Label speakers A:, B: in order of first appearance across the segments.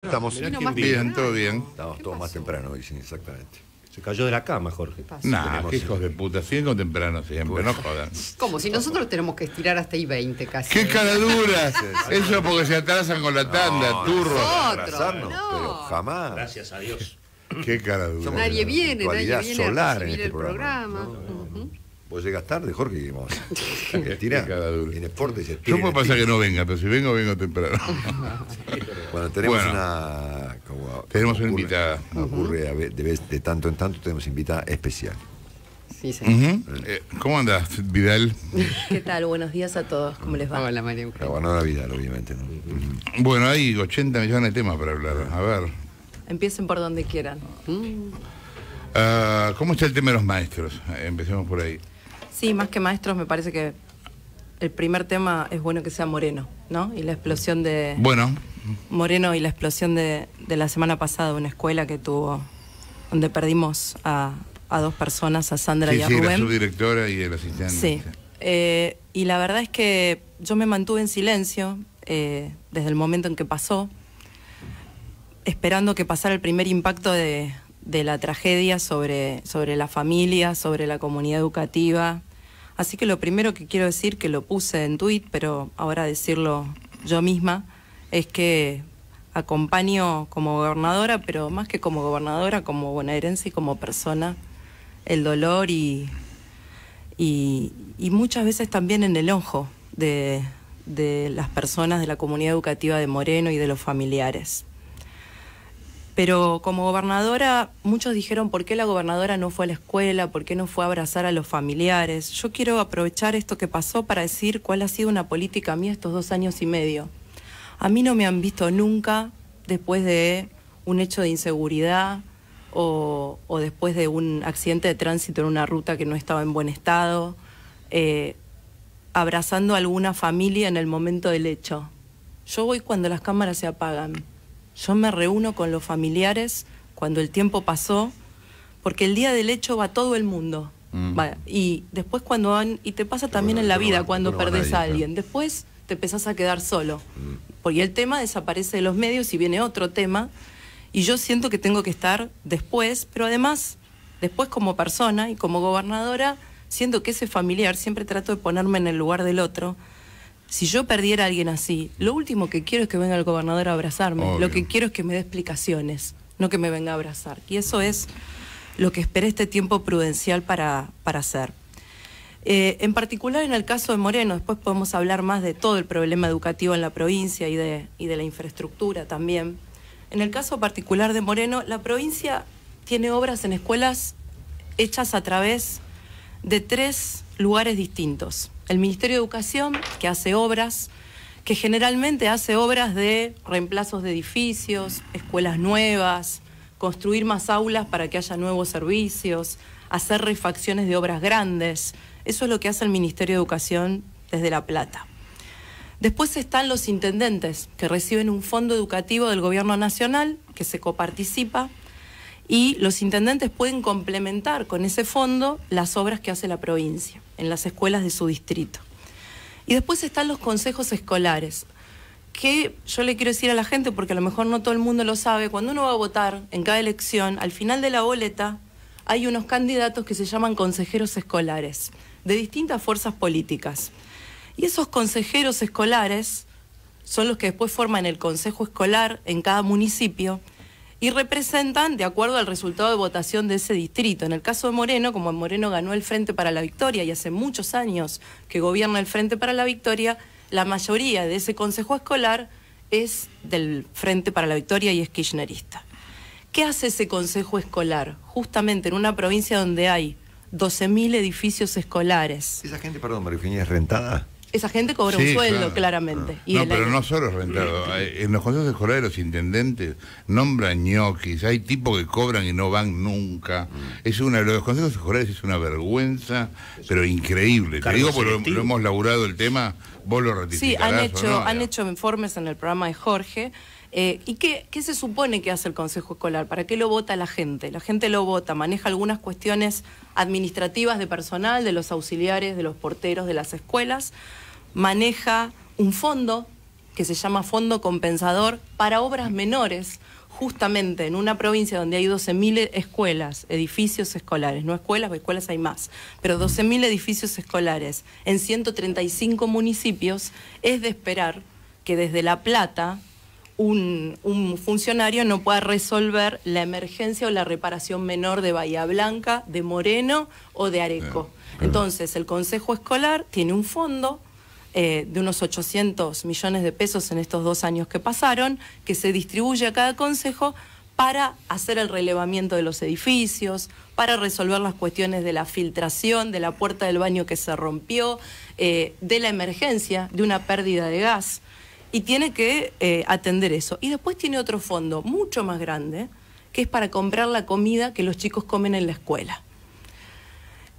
A: Estamos bien,
B: todo bien. Estamos todos más temprano hoy, exactamente. Se cayó de la cama, Jorge. Nah, hijos de puta, siendo temprano siempre, no jodan.
A: Como si nosotros tenemos que estirar hasta i 20 casi. ¡Qué cara dura!
B: es porque se atrasan con la tanda, turro. Atrasarnos, pero jamás. Gracias a Dios. Qué cara Nadie
A: viene, nadie viene solar
C: a
D: recibir en este el programa.
B: Vos llegas tarde, Jorge, y vamos. Tiene en esporte se tira. Yo puedo pasar que no venga, pero si vengo, vengo temprano.
C: bueno, tenemos una. tenemos una invitada. Me ocurre de, de, tanto en tanto, tenemos invitada especial.
A: Sí, señor.
B: Eh, ¿Cómo andás, Vidal?
A: ¿Qué tal? Buenos días a todos. ¿Cómo les va? Hola, María
B: La ahora Vidal, obviamente. ¿no? Bueno, hay 80 millones de temas para hablar. A ver.
A: Empiecen por donde quieran.
B: Ah, ¿Cómo está el tema de los maestros? Eh, empecemos por ahí.
A: Sí, más que maestros, me parece que el primer tema es bueno que sea Moreno, ¿no? Y la explosión de. Bueno. Moreno y la explosión de, la semana pasada, una escuela que tuvo. donde perdimos a, dos personas, a Sandra y a sí, La subdirectora
B: y el asistente. Sí.
A: Eh, y la verdad es que yo me mantuve en silencio eh, desde el momento en que pasó, esperando que pasara el primer impacto de, la tragedia sobre, sobre la familia, sobre la comunidad educativa, Así que lo primero que quiero decir, que lo puse en tuit, pero ahora decirlo yo misma, es que acompaño como gobernadora, pero más que como gobernadora, como bonaerense y como persona, el dolor y, y, y muchas veces también en el ojo de, de las personas de la comunidad educativa de Moreno y de los familiares pero como gobernadora, muchos dijeron por qué la gobernadora no fue a la escuela, por qué no fue a abrazar a los familiares. Yo quiero aprovechar esto que pasó para decir cuál ha sido una política mía estos dos años y medio. A mí no me han visto nunca después de un hecho de inseguridad o, después de un accidente de tránsito en una ruta que no estaba en buen estado, eh, abrazando a alguna familia en el momento del hecho. Yo voy cuando las cámaras se apagan. Yo me reúno con los familiares cuando el tiempo pasó, porque el día del hecho va todo el mundo. Mm. y después cuando van, y te pasa también en la vida cuando perdés a, alguien, después te empezás a quedar solo, mm. porque el tema desaparece de los medios y viene otro tema, y yo siento que tengo que estar después, pero además, después como persona y como gobernadora, siento que ese familiar, siempre trato de ponerme en el lugar del otro, si yo perdiera a alguien así, lo último que quiero es que venga el gobernador a abrazarme. Lo que quiero es que me dé explicaciones, no que me venga a abrazar. Y eso es lo que esperé este tiempo prudencial para, hacer. Eh, en particular en el caso de Moreno, después podemos hablar más de todo el problema educativo en la provincia y de la infraestructura también. En el caso particular de Moreno, la provincia tiene obras en escuelas hechas a través de tres lugares distintos. El Ministerio de Educación, que hace obras, que generalmente hace obras de reemplazos de edificios, escuelas nuevas, construir más aulas para que haya nuevos servicios, hacer refacciones de obras grandes. Eso es lo que hace el Ministerio de Educación desde La Plata. Después están los intendentes, que reciben un fondo educativo del Gobierno Nacional, que se coparticipa, y los intendentes pueden complementar con ese fondo las obras que hace la provincia en las escuelas de su distrito. Y después están los consejos escolares, que yo le quiero decir a la gente, porque a lo mejor no todo el mundo lo sabe, cuando uno va a votar en cada elección, al final de la boleta hay unos candidatos que se llaman consejeros escolares, de distintas fuerzas políticas. Y esos consejeros escolares son los que después forman el consejo escolar en cada municipio y representan de acuerdo al resultado de votación de ese distrito. En el caso de Moreno, como Moreno ganó el Frente para la Victoria y hace muchos años que gobierna el Frente para la Victoria, la mayoría de ese consejo escolar es del Frente para la Victoria y es kirchnerista. ¿Qué hace ese consejo escolar? Justamente en una provincia donde hay 12.000 edificios escolares. ¿Esa gente,
B: perdón, Marifiña, es rentada?
A: esa gente cobra un sueldo, claramente. No, pero
B: no solo es rentado. En los consejos escolares los intendentes nombran ñoquis, hay tipos que cobran y no van nunca. Mm. Es una, los consejos escolares es una vergüenza, pero increíble. Te digo porque lo, hemos laburado el tema, vos lo ratificarás. Sí, han hecho, han
A: hecho informes en el programa de Jorge eh, ¿Y qué, qué, se supone que hace el Consejo Escolar? ¿Para qué lo vota la gente? La gente lo vota, maneja algunas cuestiones administrativas de personal, de los auxiliares, de los porteros de las escuelas, maneja un fondo que se llama Fondo Compensador para Obras Menores, justamente en una provincia donde hay 12.000 escuelas, edificios escolares, no escuelas, escuelas hay más, pero 12.000 edificios escolares en 135 municipios, es de esperar que desde La Plata, un, funcionario no pueda resolver la emergencia o la reparación menor de Bahía Blanca, de Moreno o de Areco. Eh, Entonces, el Consejo Escolar tiene un fondo eh, de unos 800 millones de pesos en estos dos años que pasaron, que se distribuye a cada consejo para hacer el relevamiento de los edificios, para resolver las cuestiones de la filtración, de la puerta del baño que se rompió, eh, de la emergencia, de una pérdida de gas y tiene que eh, atender eso. Y después tiene otro fondo mucho más grande, que es para comprar la comida que los chicos comen en la escuela.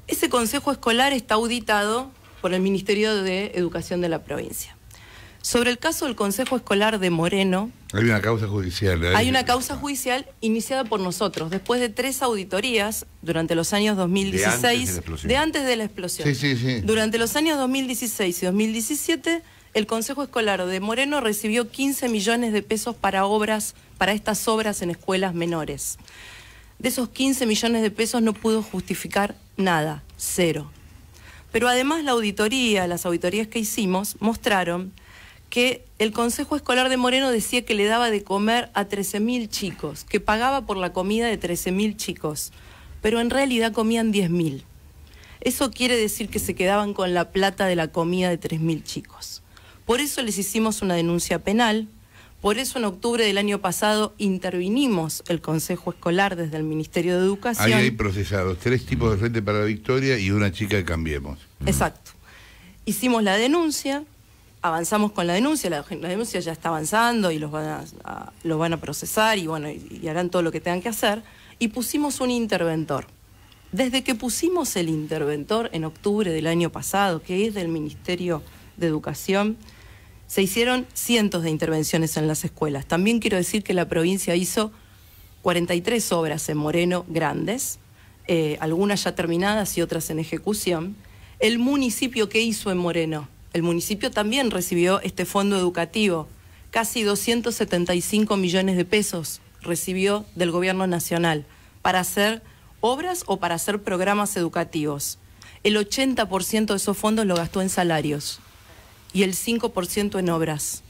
A: Ese consejo escolar está auditado por el Ministerio de Educación de la provincia. Sobre el caso del Consejo Escolar de Moreno.
B: Hay una causa judicial. Hay, ¿eh? hay
A: una causa judicial iniciada por nosotros, después de tres auditorías durante los años 2016. De antes de la explosión. De antes de la explosión. Sí, sí, sí. Durante los años 2016 y 2017 el Consejo Escolar de Moreno recibió 15 millones de pesos para obras, para estas obras en escuelas menores. De esos 15 millones de pesos no pudo justificar nada, cero. Pero además la auditoría, las auditorías que hicimos, mostraron que el Consejo Escolar de Moreno decía que le daba de comer a 13.000 chicos, que pagaba por la comida de 13.000 chicos, pero en realidad comían 10.000. Eso quiere decir que se quedaban con la plata de la comida de 3.000 chicos. Por eso les hicimos una denuncia penal, por eso en octubre del año pasado intervinimos el Consejo Escolar desde el Ministerio de Educación. Ahí hay
B: procesados, tres tipos de Frente para la Victoria y una chica que Cambiemos.
A: Exacto. Hicimos la denuncia, avanzamos con la denuncia, la, denuncia ya está avanzando y los van a, procesar y bueno, y harán todo lo que tengan que hacer. Y pusimos un interventor. Desde que pusimos el interventor en octubre del año pasado, que es del Ministerio de Educación, se hicieron cientos de intervenciones en las escuelas. También quiero decir que la provincia hizo 43 obras en Moreno grandes, eh, algunas ya terminadas y otras en ejecución. El municipio que hizo en Moreno, el municipio también recibió este fondo educativo, casi 275 millones de pesos recibió del gobierno nacional para hacer obras o para hacer programas educativos. El 80% de esos fondos lo gastó en salarios y el 5% en obras.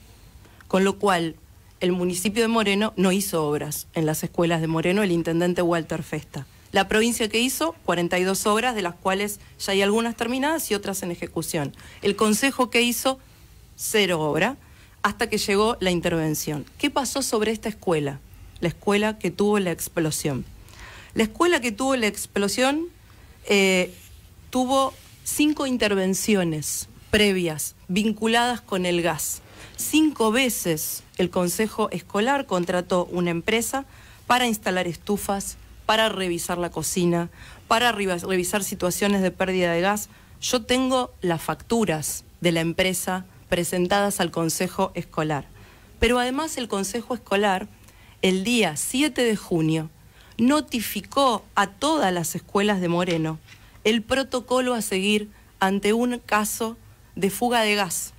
A: Con lo cual, el municipio de Moreno no hizo obras en las escuelas de Moreno, el intendente Walter Festa. La provincia que hizo, 42 obras, de las cuales ya hay algunas terminadas y otras en ejecución. El consejo que hizo, cero obra, hasta que llegó la intervención. ¿Qué pasó sobre esta escuela? La escuela que tuvo la explosión. La escuela que tuvo la explosión eh, tuvo cinco intervenciones previas vinculadas con el gas. Cinco veces el Consejo Escolar contrató una empresa para instalar estufas, para revisar la cocina, para revisar situaciones de pérdida de gas. Yo tengo las facturas de la empresa presentadas al Consejo Escolar. Pero además el Consejo Escolar, el día 7 de junio, notificó a todas las escuelas de Moreno el protocolo a seguir ante un caso de fuga de gas,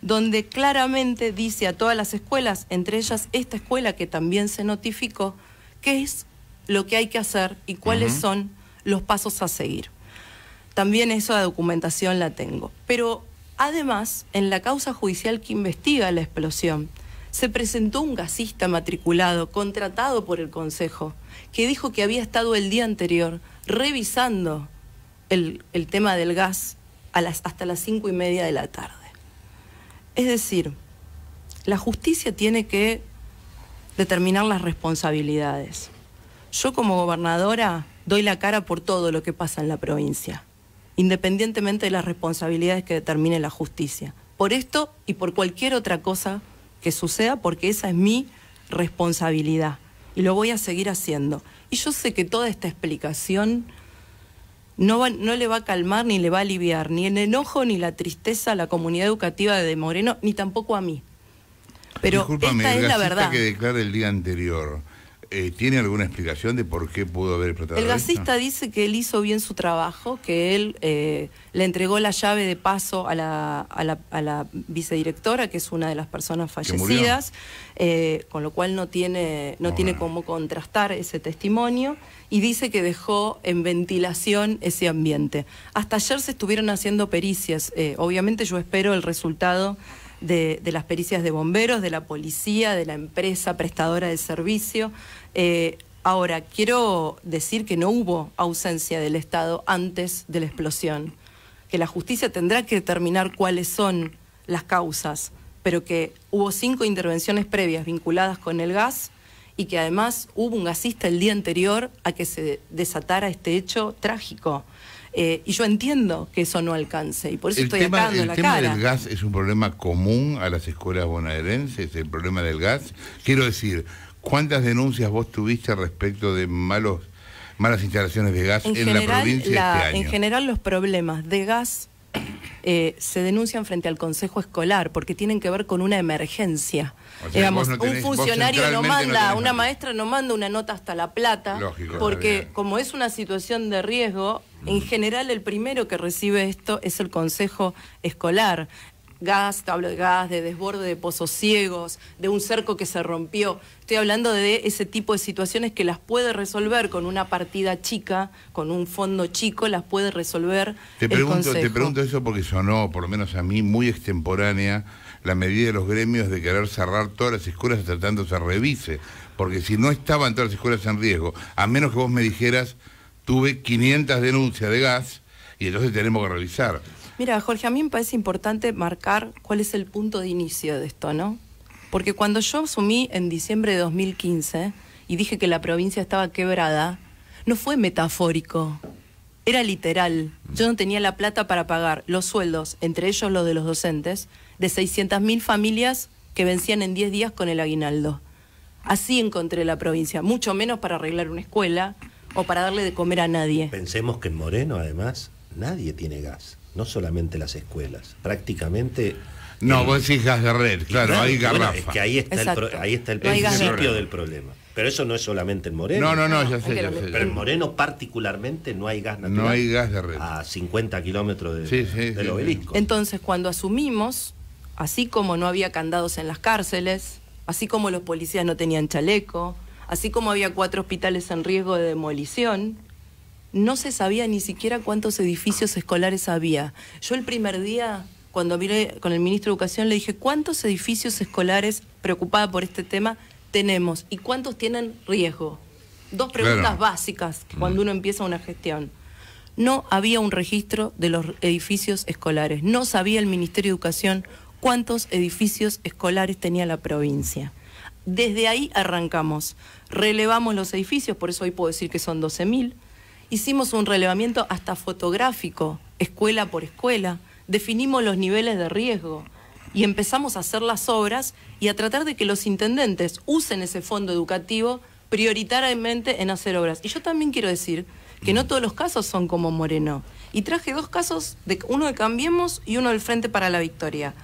A: donde claramente dice a todas las escuelas, entre ellas esta escuela que también se notificó, qué es lo que hay que hacer y cuáles son los pasos a seguir. También esa documentación la tengo. Pero además, en la causa judicial que investiga la explosión, se presentó un gasista matriculado, contratado por el Consejo, que dijo que había estado el día anterior revisando el, el tema del gas hasta las cinco y media de la tarde. Es decir, la justicia tiene que determinar las responsabilidades. Yo como gobernadora doy la cara por todo lo que pasa en la provincia, independientemente de las responsabilidades que determine la justicia. Por esto y por cualquier otra cosa que suceda, porque esa es mi responsabilidad y lo voy a seguir haciendo. Y yo sé que toda esta explicación no, no le va a calmar ni le va a aliviar ni el enojo ni la tristeza a la comunidad educativa de Moreno, ni tampoco a mí.
B: Pero esta es la verdad. que declara el día anterior eh, ¿tiene alguna explicación de por qué pudo haber explotado? El gasista
A: dice que él hizo bien su trabajo, que él eh, le entregó la llave de paso a la, vicedirectora, que es una de las personas fallecidas, eh, con lo cual no tiene, no, tiene cómo contrastar ese testimonio, y dice que dejó en ventilación ese ambiente. Hasta ayer se estuvieron haciendo pericias. obviamente yo espero el resultado de, las pericias de bomberos, de la policía, de la empresa prestadora de servicio. Eh, ahora, quiero decir que no hubo ausencia del Estado antes de la explosión, que la justicia tendrá que determinar cuáles son las causas, pero que hubo cinco intervenciones previas vinculadas con el gas y que además hubo un gasista el día anterior a que se desatara este hecho trágico. Eh, y yo entiendo que eso no alcance y por eso estoy estoy la cara. el tema del
B: gas es un problema común a las escuelas bonaerenses, el problema del gas. Quiero decir, ¿cuántas denuncias vos tuviste respecto de malos malas instalaciones de gas en, la provincia este año? En
A: general los problemas de gas eh, se denuncian frente al Consejo Escolar porque tienen que ver con una emergencia un funcionario no manda, una maestra no manda una nota hasta La Plata, porque como es una situación de riesgo, en mm. general el primero que recibe esto es el consejo escolar. Gas, hablo de gas, de desborde de pozos ciegos, de un cerco que se rompió. Estoy hablando de ese tipo de situaciones que las puede resolver con una partida chica, con un fondo chico, las puede resolver. Te, pregunto, te pregunto
B: eso porque sonó, por lo menos a mí, muy extemporánea la medida de los gremios de querer cerrar todas las escuelas hasta tanto se revise, porque si no estaban todas las escuelas en riesgo, a menos que vos me dijeras, tuve 500 denuncias de gas y entonces tenemos que revisar.
A: Mira, Jorge, a mí me parece importante marcar cuál es el punto de inicio de esto, ¿no? Porque cuando yo asumí en diciembre de 2015 y dije que la provincia estaba quebrada, no fue metafórico. Era literal. Mm. Yo no tenía la plata para pagar los sueldos, entre ellos los de los docentes, de 600.000 familias que vencían en 10 días con el aguinaldo. Así encontré la provincia, mucho menos para arreglar una escuela o para darle de comer a nadie.
D: Pensemos que en Moreno, además, nadie tiene gas, no solamente las escuelas. Prácticamente no, vos decís gas de red, claro, hay garrafa. es que ahí está, el, ahí está el principio del problema. Pero eso no es solamente en Moreno. No, no, no, ya sé, ya sé. Pero en Moreno particularmente no hay gas natural. No hay gas de red. A 50 kilómetros de, del
A: Entonces, cuando asumimos, así como no había candados en las cárceles, así como los policías no tenían chaleco, así como había cuatro hospitales en riesgo de demolición, no se sabía ni siquiera cuántos edificios escolares había. Yo el primer día, cuando vine con el ministro de Educación, le dije, ¿cuántos edificios escolares, preocupada por este tema, tenemos y cuántos tienen riesgo. Dos preguntas básicas cuando mm. uno empieza una gestión. No había un registro de los edificios escolares, no sabía el Ministerio de Educación cuántos edificios escolares tenía la provincia. Desde ahí arrancamos, relevamos los edificios, por eso hoy puedo decir que son 12.000, hicimos un relevamiento hasta fotográfico, escuela por escuela, definimos los niveles de riesgo, y empezamos a hacer las obras y a tratar de que los intendentes usen ese fondo educativo prioritariamente en hacer obras. Y yo también quiero decir que no todos los casos son como Moreno. Y traje dos casos, de, uno de Cambiemos y uno del Frente para la Victoria.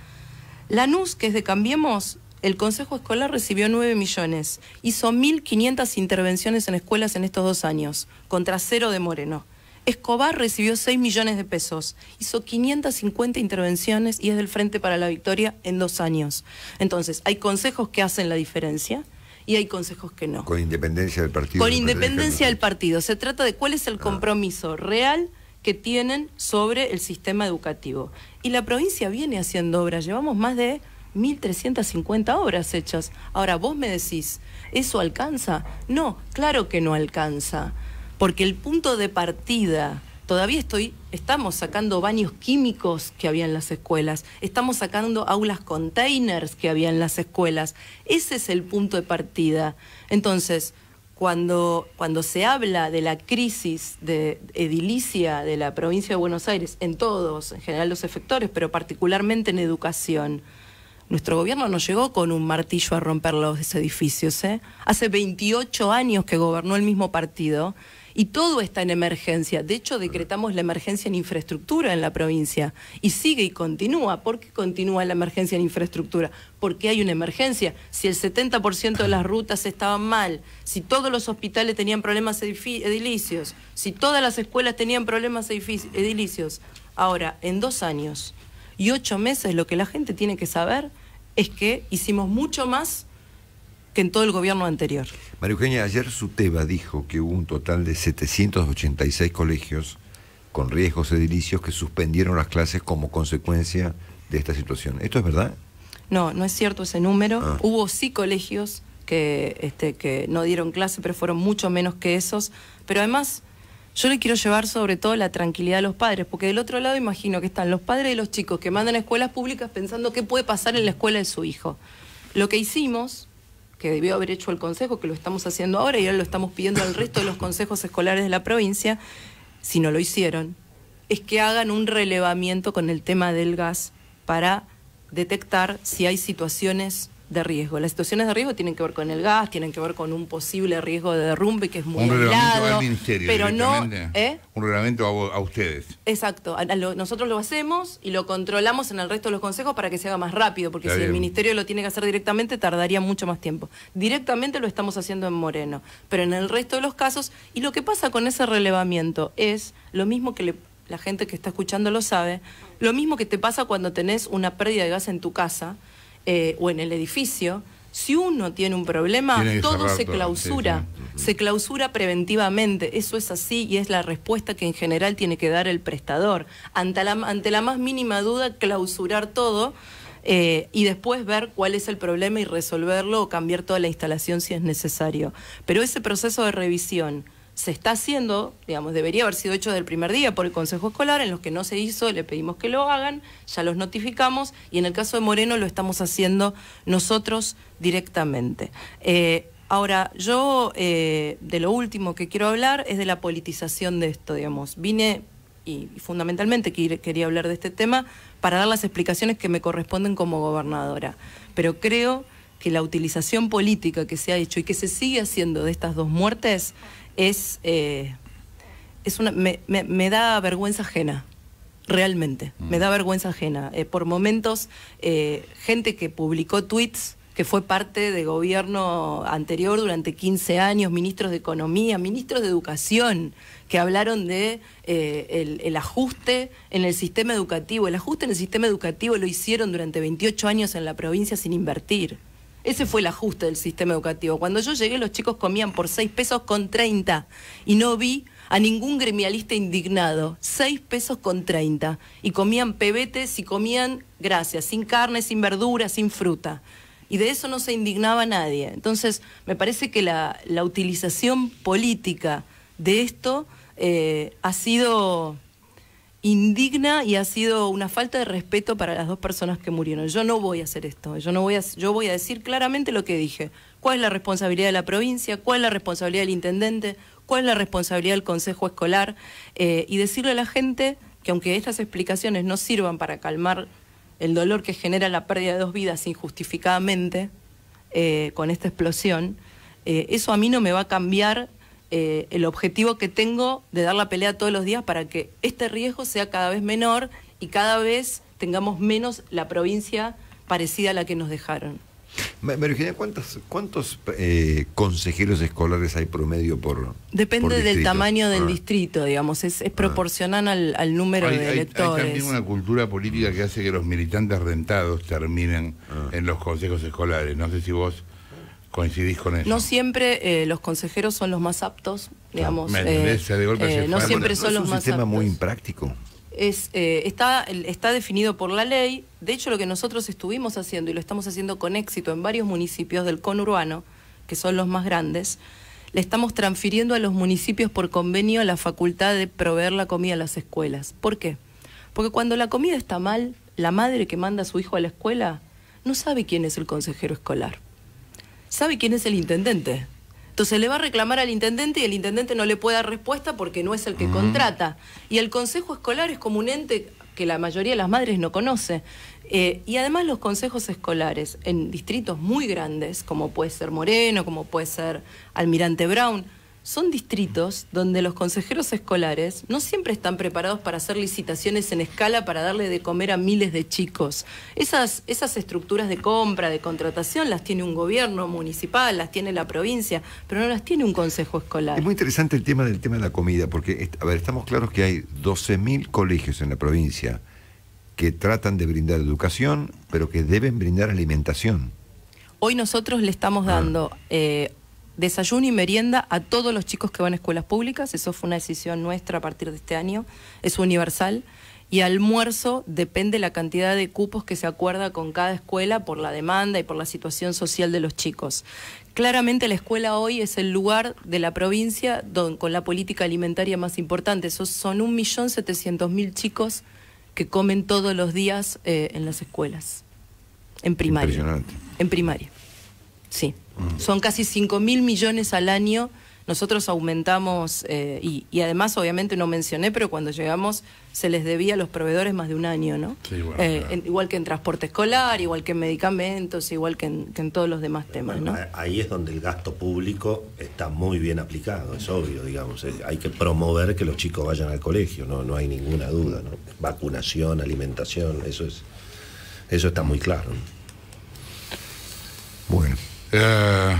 A: NUS, que es de Cambiemos, el Consejo Escolar recibió 9 millones. Hizo 1.500 intervenciones en escuelas en estos dos años, contra cero de Moreno. Escobar recibió 6 millones de pesos, hizo 550 intervenciones y es del Frente para la Victoria en dos años. Entonces, hay consejos que hacen la diferencia y hay consejos que no.
C: Con independencia del partido. Con independencia
A: del partido. Se trata de cuál es el ah. compromiso real que tienen sobre el sistema educativo. Y la provincia viene haciendo obras, llevamos más de 1.350 obras hechas. Ahora, vos me decís, ¿eso alcanza? No, claro que no alcanza porque el punto de partida todavía estoy, estamos sacando baños químicos que había en las escuelas, estamos sacando aulas containers que había en las escuelas. Ese es el punto de partida. Entonces, cuando, cuando se habla de la crisis de edilicia de la provincia de Buenos Aires, en todos, en general los efectores, pero particularmente en educación, nuestro gobierno no llegó con un martillo a romper los edificios. ¿eh? Hace 28 años que gobernó el mismo partido y todo está en emergencia. De hecho, decretamos la emergencia en infraestructura en la provincia. Y sigue y continúa. ¿Por qué continúa la emergencia en infraestructura? Porque hay una emergencia. Si el 70% de las rutas estaban mal, si todos los hospitales tenían problemas edilicios, si todas las escuelas tenían problemas edilicios. Ahora, en dos años y ocho meses, lo que la gente tiene que saber es que hicimos mucho más que en todo el gobierno anterior.
C: María Eugenia, ayer su Suteba dijo que hubo un total de 786 colegios con riesgos edilicios que suspendieron las clases como consecuencia de esta situación. ¿Esto es verdad?
A: No, no es cierto ese número. Ah. Hubo sí colegios que, este, que no dieron clase, pero fueron mucho menos que esos. Pero además, yo le quiero llevar sobre todo la tranquilidad a los padres, porque del otro lado imagino que están los padres de los chicos que mandan a escuelas públicas pensando qué puede pasar en la escuela de su hijo. Lo que hicimos que debió haber hecho el Consejo, que lo estamos haciendo ahora y ahora lo estamos pidiendo al resto de los consejos escolares de la provincia, si no lo hicieron, es que hagan un relevamiento con el tema del gas para detectar si hay situaciones de riesgo. Las situaciones de riesgo tienen que ver con el gas, tienen que ver con un posible riesgo de derrumbe que es muy un pero no ¿eh?
B: un reglamento a, ustedes.
A: Exacto, nosotros lo hacemos y lo controlamos en el resto de los consejos para que se haga más rápido, porque si el ministerio lo tiene que hacer directamente tardaría mucho más tiempo. Directamente lo estamos haciendo en Moreno, pero en el resto de los casos y lo que pasa con ese relevamiento es lo mismo que la gente que está escuchando lo sabe, lo mismo que te pasa cuando tenés una pérdida de gas en tu casa eh, o en el edificio, si uno tiene un problema, todo se clausura, se clausura preventivamente. Eso es así y es la respuesta que en general tiene que dar el prestador. Ante la, ante la más mínima duda, clausurar todo eh, y después ver cuál es el problema y resolverlo o cambiar toda la instalación si es necesario. Pero ese proceso de revisión se está haciendo, digamos, debería haber sido hecho del primer día por el Consejo Escolar, en los que no se hizo, le pedimos que lo hagan, ya los notificamos y en el caso de Moreno lo estamos haciendo nosotros directamente. Eh, ahora, yo eh, de lo último que quiero hablar es de la politización de esto, digamos. Vine y fundamentalmente quería hablar de este tema para dar las explicaciones que me corresponden como gobernadora, pero creo que la utilización política que se ha hecho y que se sigue haciendo de estas dos muertes eh, es, una, me, da vergüenza ajena, realmente, me da mm. vergüenza ajena. Eh, por momentos, eh, gente que publicó tweets que fue parte de gobierno anterior durante 15 años, ministros de Economía, ministros de Educación, que hablaron de el, ajuste en el sistema educativo. El ajuste en el sistema educativo lo hicieron durante 28 años en la provincia sin invertir. Ese fue el ajuste del sistema educativo. Cuando yo llegué, los chicos comían por 6 pesos con 30 y no vi a ningún gremialista indignado. 6 pesos con 30. Y comían pebetes y comían, gracias, sin carne, sin verdura, sin fruta. Y de eso no se indignaba nadie. Entonces, me parece que la, utilización política de esto eh, ha sido indigna y ha sido una falta de respeto para las dos personas que murieron. Yo no voy a hacer esto, yo no voy a, yo voy a decir claramente lo que dije. ¿Cuál es la responsabilidad de la provincia? ¿Cuál es la responsabilidad del intendente? ¿Cuál es la responsabilidad del consejo escolar? Eh, y decirle a la gente que aunque estas explicaciones no sirvan para calmar el dolor que genera la pérdida de dos vidas injustificadamente eh, con esta explosión, eh, eso a mí no me va a cambiar eh, el objetivo que tengo de dar la pelea todos los días para que este riesgo sea cada vez menor y cada vez tengamos menos la provincia parecida a la que nos dejaron.
C: Virginia, ¿cuántos, eh, consejeros escolares hay promedio por
A: Depende del tamaño del ah. distrito, digamos, es, ah. proporcional al, número de electores. Hay, también una
B: cultura política que hace que los militantes rentados terminen ah. en los consejos escolares. No sé si vos ¿Coincidís con eso? No
A: siempre eh, los consejeros son los más aptos, ah, digamos. Eh, eh, no siempre son los más aptos. Es un sistema muy
C: impráctico.
A: está, está definido por la ley. De hecho, lo que nosotros estuvimos haciendo, y lo estamos haciendo con éxito en varios municipios del conurbano, que son los más grandes, le estamos transfiriendo a los municipios por convenio la facultad de proveer la comida a las escuelas. ¿Por qué? Porque cuando la comida está mal, la madre que manda a su hijo a la escuela no sabe quién es el consejero escolar sabe quién es el intendente. Entonces le va a reclamar al intendente y el intendente no le puede dar respuesta porque no es el que contrata. Y el consejo escolar es como un ente que la mayoría de las madres no conoce. Eh, y además los consejos escolares en distritos muy grandes, como puede ser Moreno, como puede ser Almirante Brown, son distritos donde los consejeros escolares no siempre están preparados para hacer licitaciones en escala para darle de comer a miles de chicos. Esas, esas estructuras de compra, de contratación, las tiene un gobierno municipal, las tiene la provincia, pero no las tiene un consejo escolar. Es
C: muy interesante el tema del tema de la comida, porque a ver, estamos claros que hay 12.000 colegios en la provincia que tratan de brindar educación, pero que deben brindar alimentación.
A: Hoy nosotros le estamos ah. dando... Eh, desayuno y merienda a todos los chicos que van a escuelas públicas, eso fue una decisión nuestra a partir de este año, es universal, y almuerzo depende la cantidad de cupos que se acuerda con cada escuela por la demanda y por la situación social de los chicos. Claramente la escuela hoy es el lugar de la provincia con la política alimentaria más importante, son 1.700.000 chicos que comen todos los días eh, en las escuelas, en primaria. Impresionante. En primaria, sí. Son casi 5 mil millones al año. Nosotros aumentamos, eh, y, además obviamente no mencioné, pero cuando llegamos se les debía a los proveedores más de un año, ¿no? Eh, igual que en transporte escolar, igual que en medicamentos, igual que en, todos los demás temas, ¿no? Eh,
D: ahí es donde el gasto público está muy bien aplicado, es obvio, digamos. Hay que promover que los chicos vayan al colegio, no, no hay ninguna duda, ¿no? Vacunación, alimentación, eso, es, eso está muy claro. Bueno. Eh,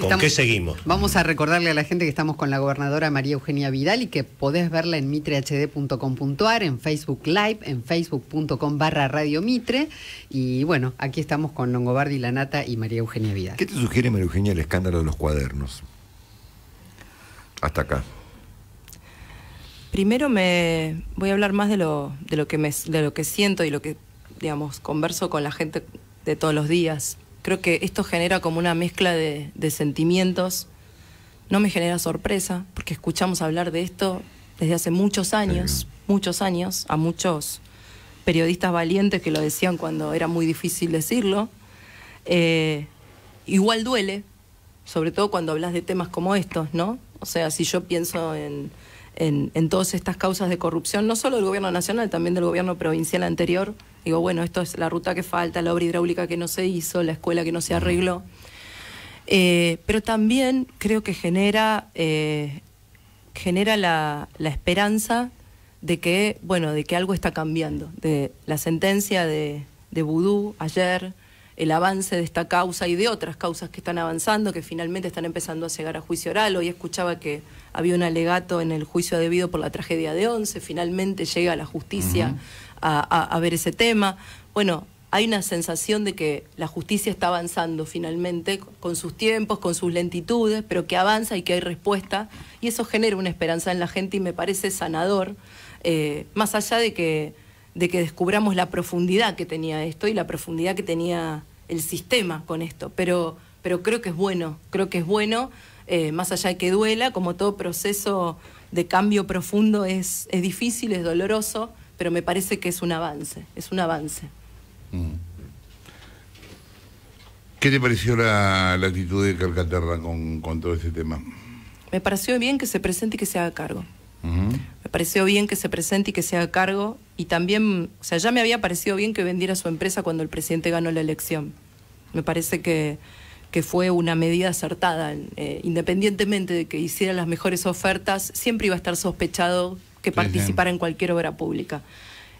D: ¿Con qué seguimos?
A: Vamos a recordarle a la gente que estamos con la gobernadora María Eugenia Vidal y que podés verla en mitrehd.com.ar, en Facebook Live, en facebook.com barra Radio Mitre. Y bueno, aquí estamos con Longobardi, Lanata y María Eugenia Vidal. ¿Qué
C: te sugiere, María Eugenia, el escándalo de los cuadernos? Hasta
A: acá. Primero me voy a hablar más de lo, de lo que me, de lo que siento y lo que, digamos, converso con la gente de todos los días Creo que esto genera como una mezcla de, sentimientos. No me genera sorpresa, porque escuchamos hablar de esto desde hace muchos años, muchos años, a muchos periodistas valientes que lo decían cuando era muy difícil decirlo. Eh, igual duele, sobre todo cuando hablas de temas como estos, ¿no? O sea, si yo pienso en todas estas causas de corrupción, no solo del gobierno nacional, también del gobierno provincial anterior, Digo, bueno, esto es la ruta que falta, la obra hidráulica que no se hizo, la escuela que no se arregló. Eh, pero también creo que genera, eh, genera la, esperanza de que, bueno, de que algo está cambiando. De la sentencia de, de Vudú ayer, el avance de esta causa y de otras causas que están avanzando, que finalmente están empezando a llegar a juicio oral. Hoy escuchaba que había un alegato en el juicio debido por la tragedia de Once, finalmente llega a la justicia a, ver ese tema. Bueno, hay una sensación de que la justicia está avanzando finalmente, con sus tiempos, con sus lentitudes, pero que avanza y que hay respuesta, y eso genera una esperanza en la gente y me parece sanador, eh, más allá de que, descubramos la profundidad que tenía esto y la profundidad que tenía el sistema con esto, pero, creo que es bueno, creo que es bueno, eh, más allá de que duela, como todo proceso de cambio profundo es difícil, es doloroso pero me parece que es un avance, es un avance. Mm.
B: ¿Qué te pareció la, actitud de Calcaterra con, con, todo este tema?
A: Me pareció bien que se presente y que se haga cargo. Me pareció bien que se presente y que se haga cargo. Y también, o sea, ya me había parecido bien que vendiera su empresa cuando el presidente ganó la elección. Me parece que, fue una medida acertada. Eh, independientemente de que hiciera las mejores ofertas, siempre iba a estar sospechado que participara en cualquier obra pública.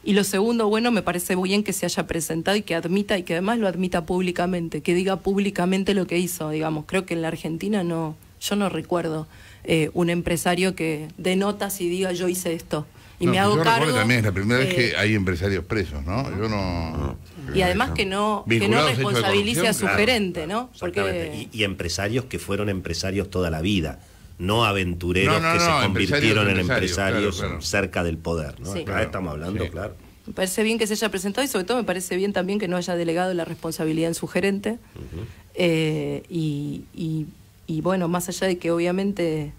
A: Y lo segundo, bueno, me parece muy bien que se haya presentado y que admita y que además lo admita públicamente, que diga públicamente lo que hizo, digamos. Creo que en la Argentina no, yo no recuerdo eh, un empresario que denota notas y diga yo hice esto. Y me hago yo cargo. también es la primera vez que
B: hay empresarios presos, ¿no? Yo no. Y además
A: que no, que no responsabilice a su gerente, ¿no? Porque...
D: Y, y empresarios que fueron empresarios toda la vida no aventureros que se convirtieron en empresarios cerca del poder. ¿no? estamos hablando, claro.
A: Me parece bien que se haya presentado y sobre todo me parece bien también que no haya delegado la responsabilidad en su gerente. Eh, y, bueno, más allá de que obviamente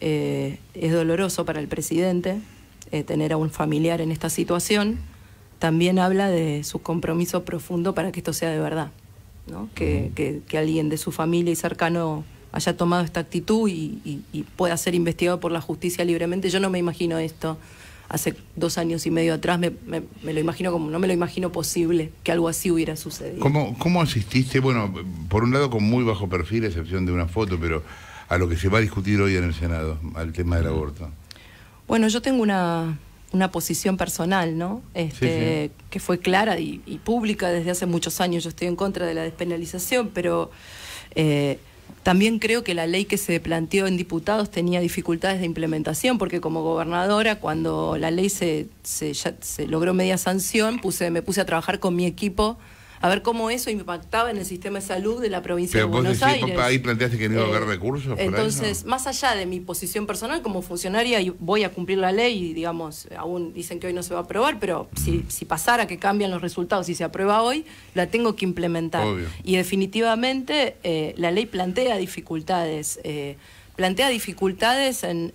A: eh, es doloroso para el presidente eh, tener a un familiar en esta situación, también habla de su compromiso profundo para que esto sea de verdad, ¿no? que alguien de su familia y cercano haya tomado esta actitud y, pueda ser investigado por la justicia libremente. Yo no me imagino esto. Hace dos años y medio atrás me, lo imagino como, no me lo imagino posible que algo así hubiera sucedido.
B: ¿Cómo, ¿Cómo asististe? Bueno, por un lado con muy bajo perfil, excepción de una foto, pero a lo que se va a discutir hoy en el Senado, al tema del mm. aborto.
A: Bueno, yo tengo una, posición personal, ¿no? Este, que fue clara y, pública desde hace muchos años. Yo estoy en contra de la despenalización, pero... Eh, también creo que la ley que se planteó en diputados tenía dificultades de implementación, porque como gobernadora, cuando la ley se, se, logró media sanción, puse, me puse a trabajar con mi equipo a ver cómo eso impactaba en el sistema de salud de la provincia de Buenos Aires. ahí
B: planteaste que no iba a haber eh, recursos. Entonces,
A: más allá de mi posición personal como funcionaria, voy a cumplir la ley y, digamos, aún dicen que hoy no se va a aprobar, pero si, mm. pasara que cambian los resultados y se aprueba hoy, la tengo que implementar. Y definitivamente eh, la ley plantea dificultades. Eh, plantea dificultades en,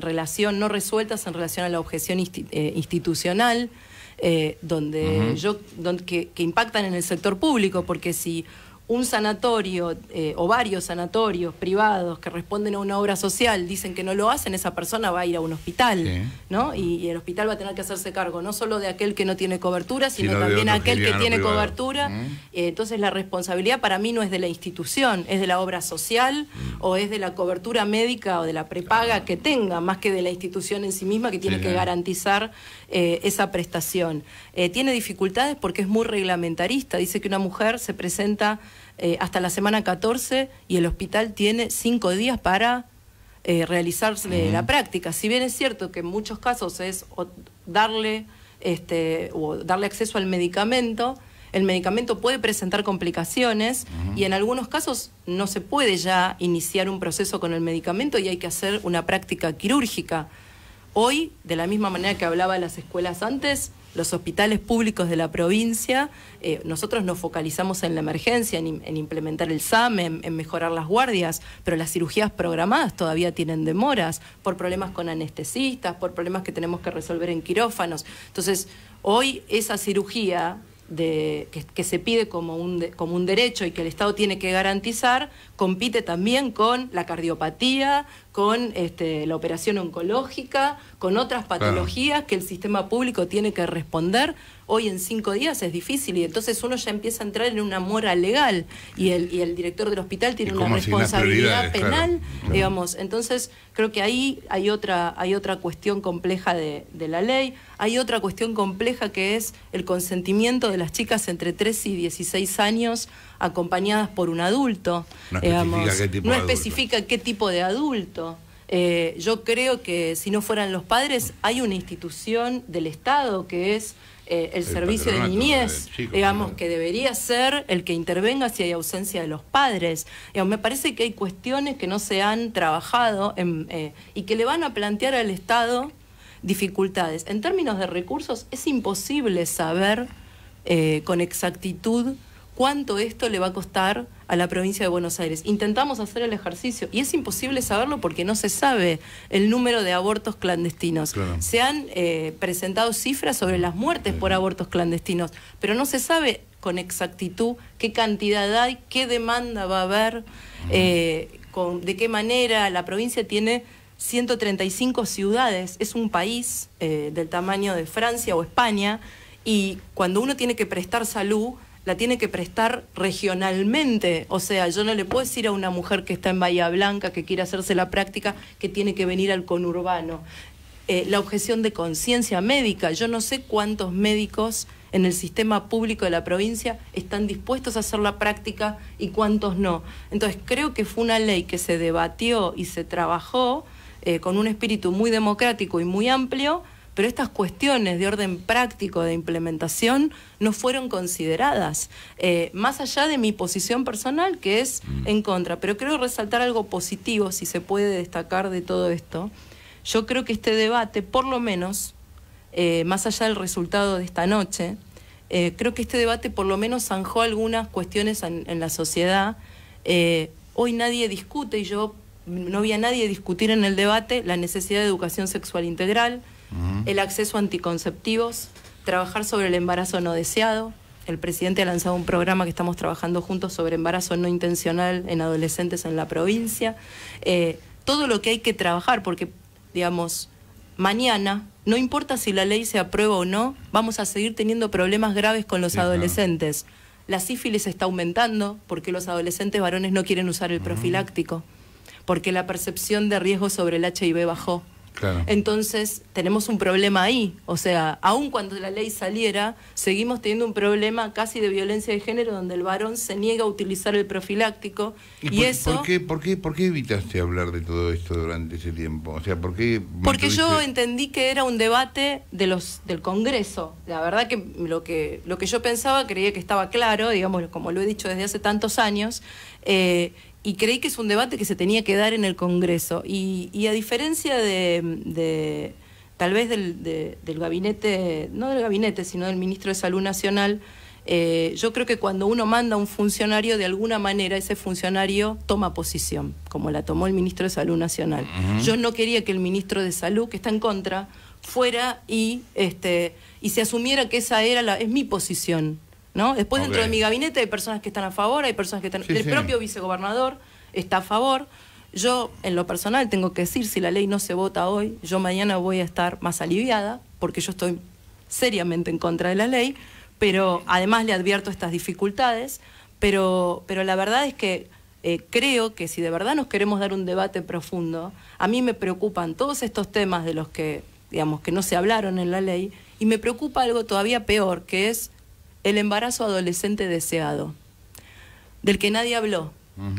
A: relación, no resueltas en relación a la objeción institucional. Eh, donde yo, que impactan en el sector público, porque si un sanatorio eh, o varios sanatorios privados que responden a una obra social dicen que no lo hacen, esa persona va a ir a un hospital, ¿no? Y, el hospital va a tener que hacerse cargo no solo de aquel que no tiene cobertura, sino, también aquel que tiene cobertura. Mm. Eh, entonces la responsabilidad para mí no es de la institución, es de la obra social mm. o es de la cobertura médica o de la prepaga que tenga, más que de la institución en sí misma que tiene que garantizar eh, esa prestación. tiene dificultades porque es muy reglamentarista, dice que una mujer se presenta eh, hasta la semana 14 y el hospital tiene cinco días para realizarse eh, realizar la práctica. Si bien es cierto que en muchos casos es darle, este, o darle acceso al medicamento, el medicamento puede presentar complicaciones y en algunos casos no se puede ya iniciar un proceso con el medicamento y hay que hacer una práctica quirúrgica. Hoy, de la misma manera que hablaba de las escuelas antes, los hospitales públicos de la provincia, eh, nosotros nos focalizamos en la emergencia, en, implementar el SAM, en, en, mejorar las guardias, pero las cirugías programadas todavía tienen demoras por problemas con anestesistas, por problemas que tenemos que resolver en quirófanos. Entonces, hoy esa cirugía que, se pide como un, como un derecho y que el Estado tiene que garantizar, compite también con la cardiopatía, con este, la operación oncológica, con otras patologías que el sistema público tiene que responder hoy en cinco días es difícil y entonces uno ya empieza a entrar en una mora legal y el, director del hospital tiene una responsabilidad penal, digamos. Entonces creo que ahí hay otra, hay otra cuestión compleja de, la ley, hay otra cuestión compleja que es el consentimiento de las chicas entre 3 y 16 años acompañadas por un adulto. No especifica, qué tipo, de, adulto. Eh, yo creo que si no fueran los padres, hay una institución del Estado que es eh, el, servicio de niñez, digamos, que debería ser el que intervenga si hay ausencia de los padres. me parece que hay cuestiones que no se han trabajado eh, y que le van a plantear al Estado dificultades. En términos de recursos, es imposible saber eh, con exactitud cuánto esto le va a costar a la provincia de Buenos Aires. Intentamos hacer el ejercicio y es imposible saberlo porque no se sabe el número de abortos clandestinos. Se han eh, presentado cifras sobre las muertes por abortos clandestinos, pero no se sabe con exactitud qué cantidad hay, qué demanda va a haber, eh, de qué manera la provincia tiene 135 ciudades, es un país eh, del tamaño de Francia o España, y cuando uno tiene que prestar salud, la tiene que prestar regionalmente. O sea, yo no le puedo decir a una mujer que está en Bahía Blanca, que quiere hacerse la práctica, que tiene que venir al conurbano. Eh, la objeción de conciencia médica. Yo no sé cuántos médicos en el sistema público de la provincia están dispuestos a hacer la práctica y cuántos no. Entonces creo que fue una ley que se debatió y se trabajó eh, con un espíritu muy democrático y muy amplio pero estas cuestiones de orden práctico de implementación no fueron consideradas, eh, más allá de mi posición personal que es mm. en contra. Pero creo resaltar algo positivo, si se puede destacar de todo esto. Yo creo que este debate, por lo menos, eh, más allá del resultado de esta noche, eh, creo que este debate por lo menos zanjó algunas cuestiones en la sociedad. hoy nadie discute y yo no vi a nadie discutir en el debate la necesidad de educación sexual integral, el acceso a anticonceptivos, trabajar sobre el embarazo no deseado. El presidente ha lanzado un programa que estamos trabajando juntos sobre embarazo no intencional en adolescentes en la provincia. Eh, todo lo que hay que trabajar, porque, digamos, mañana, no importa si la ley se aprueba o no, vamos a seguir teniendo problemas graves con los adolescentes. La sífilis está aumentando porque los adolescentes varones no quieren usar el profiláctico, porque la percepción de riesgo sobre el HIV bajó entonces tenemos un problema ahí. O sea, aun cuando la ley saliera, seguimos teniendo un problema casi de violencia de género donde el varón se niega a utilizar el profiláctico. ¿Y, por, eso... ¿por qué,
B: por, qué, por qué evitaste hablar de todo esto durante ese tiempo? O sea, ¿por qué
A: Porque yo entendí que era un debate de los, del Congreso. La verdad que lo, que lo que yo pensaba creía que estaba claro, digamos, como lo he dicho desde hace tantos años. Eh, y creí que es un debate que se tenía que dar en el Congreso. Y, a diferencia de, tal vez del, gabinete, no del gabinete, sino del ministro de Salud Nacional, eh, yo creo que cuando uno manda a un funcionario, de alguna manera ese funcionario toma posición, como la tomó el ministro de Salud Nacional. Yo no quería que el ministro de Salud, que está en contra, fuera y, este, y se asumiera que esa era la, es mi posición Después dentro de mi gabinete hay personas que están a favor, hay personas que están... el propio vicegobernador está a favor. Yo, en lo personal, tengo que decir, si la ley no se vota hoy, yo mañana voy a estar más aliviada, porque yo estoy seriamente en contra de la ley, pero además le advierto estas dificultades, pero, pero la verdad es que eh, creo que si de verdad nos queremos dar un debate profundo, a mí me preocupan todos estos temas de los que, digamos, que no se hablaron en la ley, y me preocupa algo todavía peor, que es el embarazo adolescente deseado, del que nadie habló,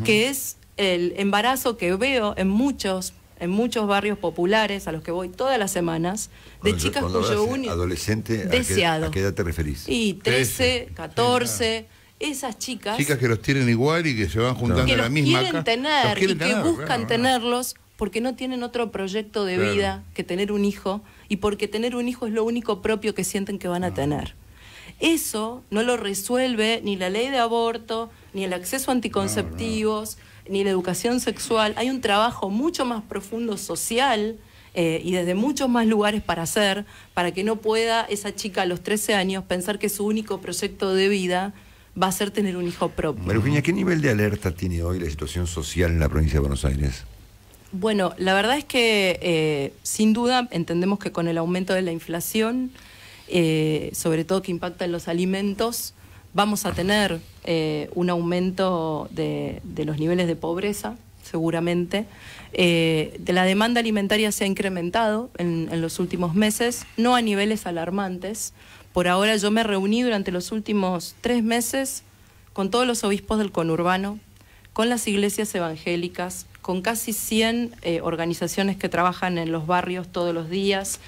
A: que es el embarazo que veo en muchos en muchos barrios populares a los que voy todas las semanas, de chicas cuyo único...
B: Adolescente, deseado. ¿a qué, te referís? Y 13,
A: 14, esas chicas. Chicas
B: que los tienen igual y que se van juntando en la misma. Quieren tener quieren y que buscan
A: tenerlos porque no tienen otro proyecto de vida que tener un hijo y porque tener un hijo es lo único propio que sienten que van a ah. tener. Eso no lo resuelve ni la ley de aborto, ni el acceso a anticonceptivos, ni la educación sexual. Hay un trabajo mucho más profundo social eh, y desde muchos más lugares para hacer, para que no pueda esa chica a los 13 años pensar que su único proyecto de vida va a ser tener un hijo propio. María ¿qué nivel
C: de alerta tiene hoy la situación social en la provincia de Buenos Aires?
A: Bueno, la verdad es que eh, sin duda entendemos que con el aumento de la inflación, eh, sobre todo que impacta en los alimentos, vamos a tener eh, un aumento de, los niveles de pobreza, seguramente. de eh, la demanda alimentaria se ha incrementado en, los últimos meses, no a niveles alarmantes. Por ahora yo me reuní durante los últimos tres meses con todos los obispos del conurbano, con las iglesias evangélicas, con casi 100 organizaciones que trabajan en los barrios todos los días,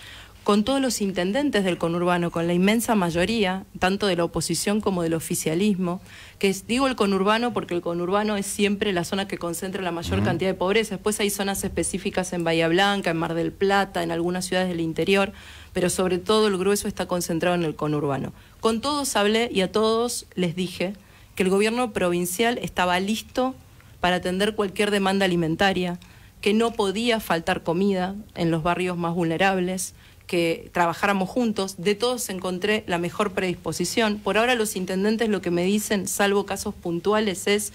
A: con todos los intendentes del conurbano, con la inmensa mayoría, tanto de la oposición como del oficialismo, que digo el conurbano porque el conurbano es siempre la zona que concentra la mayor cantidad de pobreza. Después hay zonas específicas en Bahía Blanca, en Mar del Plata, en algunas ciudades del interior, pero sobre todo el grueso está concentrado en el conurbano. Con todos hablé y a todos les dije que el gobierno provincial estaba listo para atender cualquier demanda alimentaria, que no podía faltar comida en los barrios más vulnerables, que trabajáramos juntos. De todos encontré la mejor predisposición. Por ahora los intendentes lo que me dicen, salvo casos puntuales, es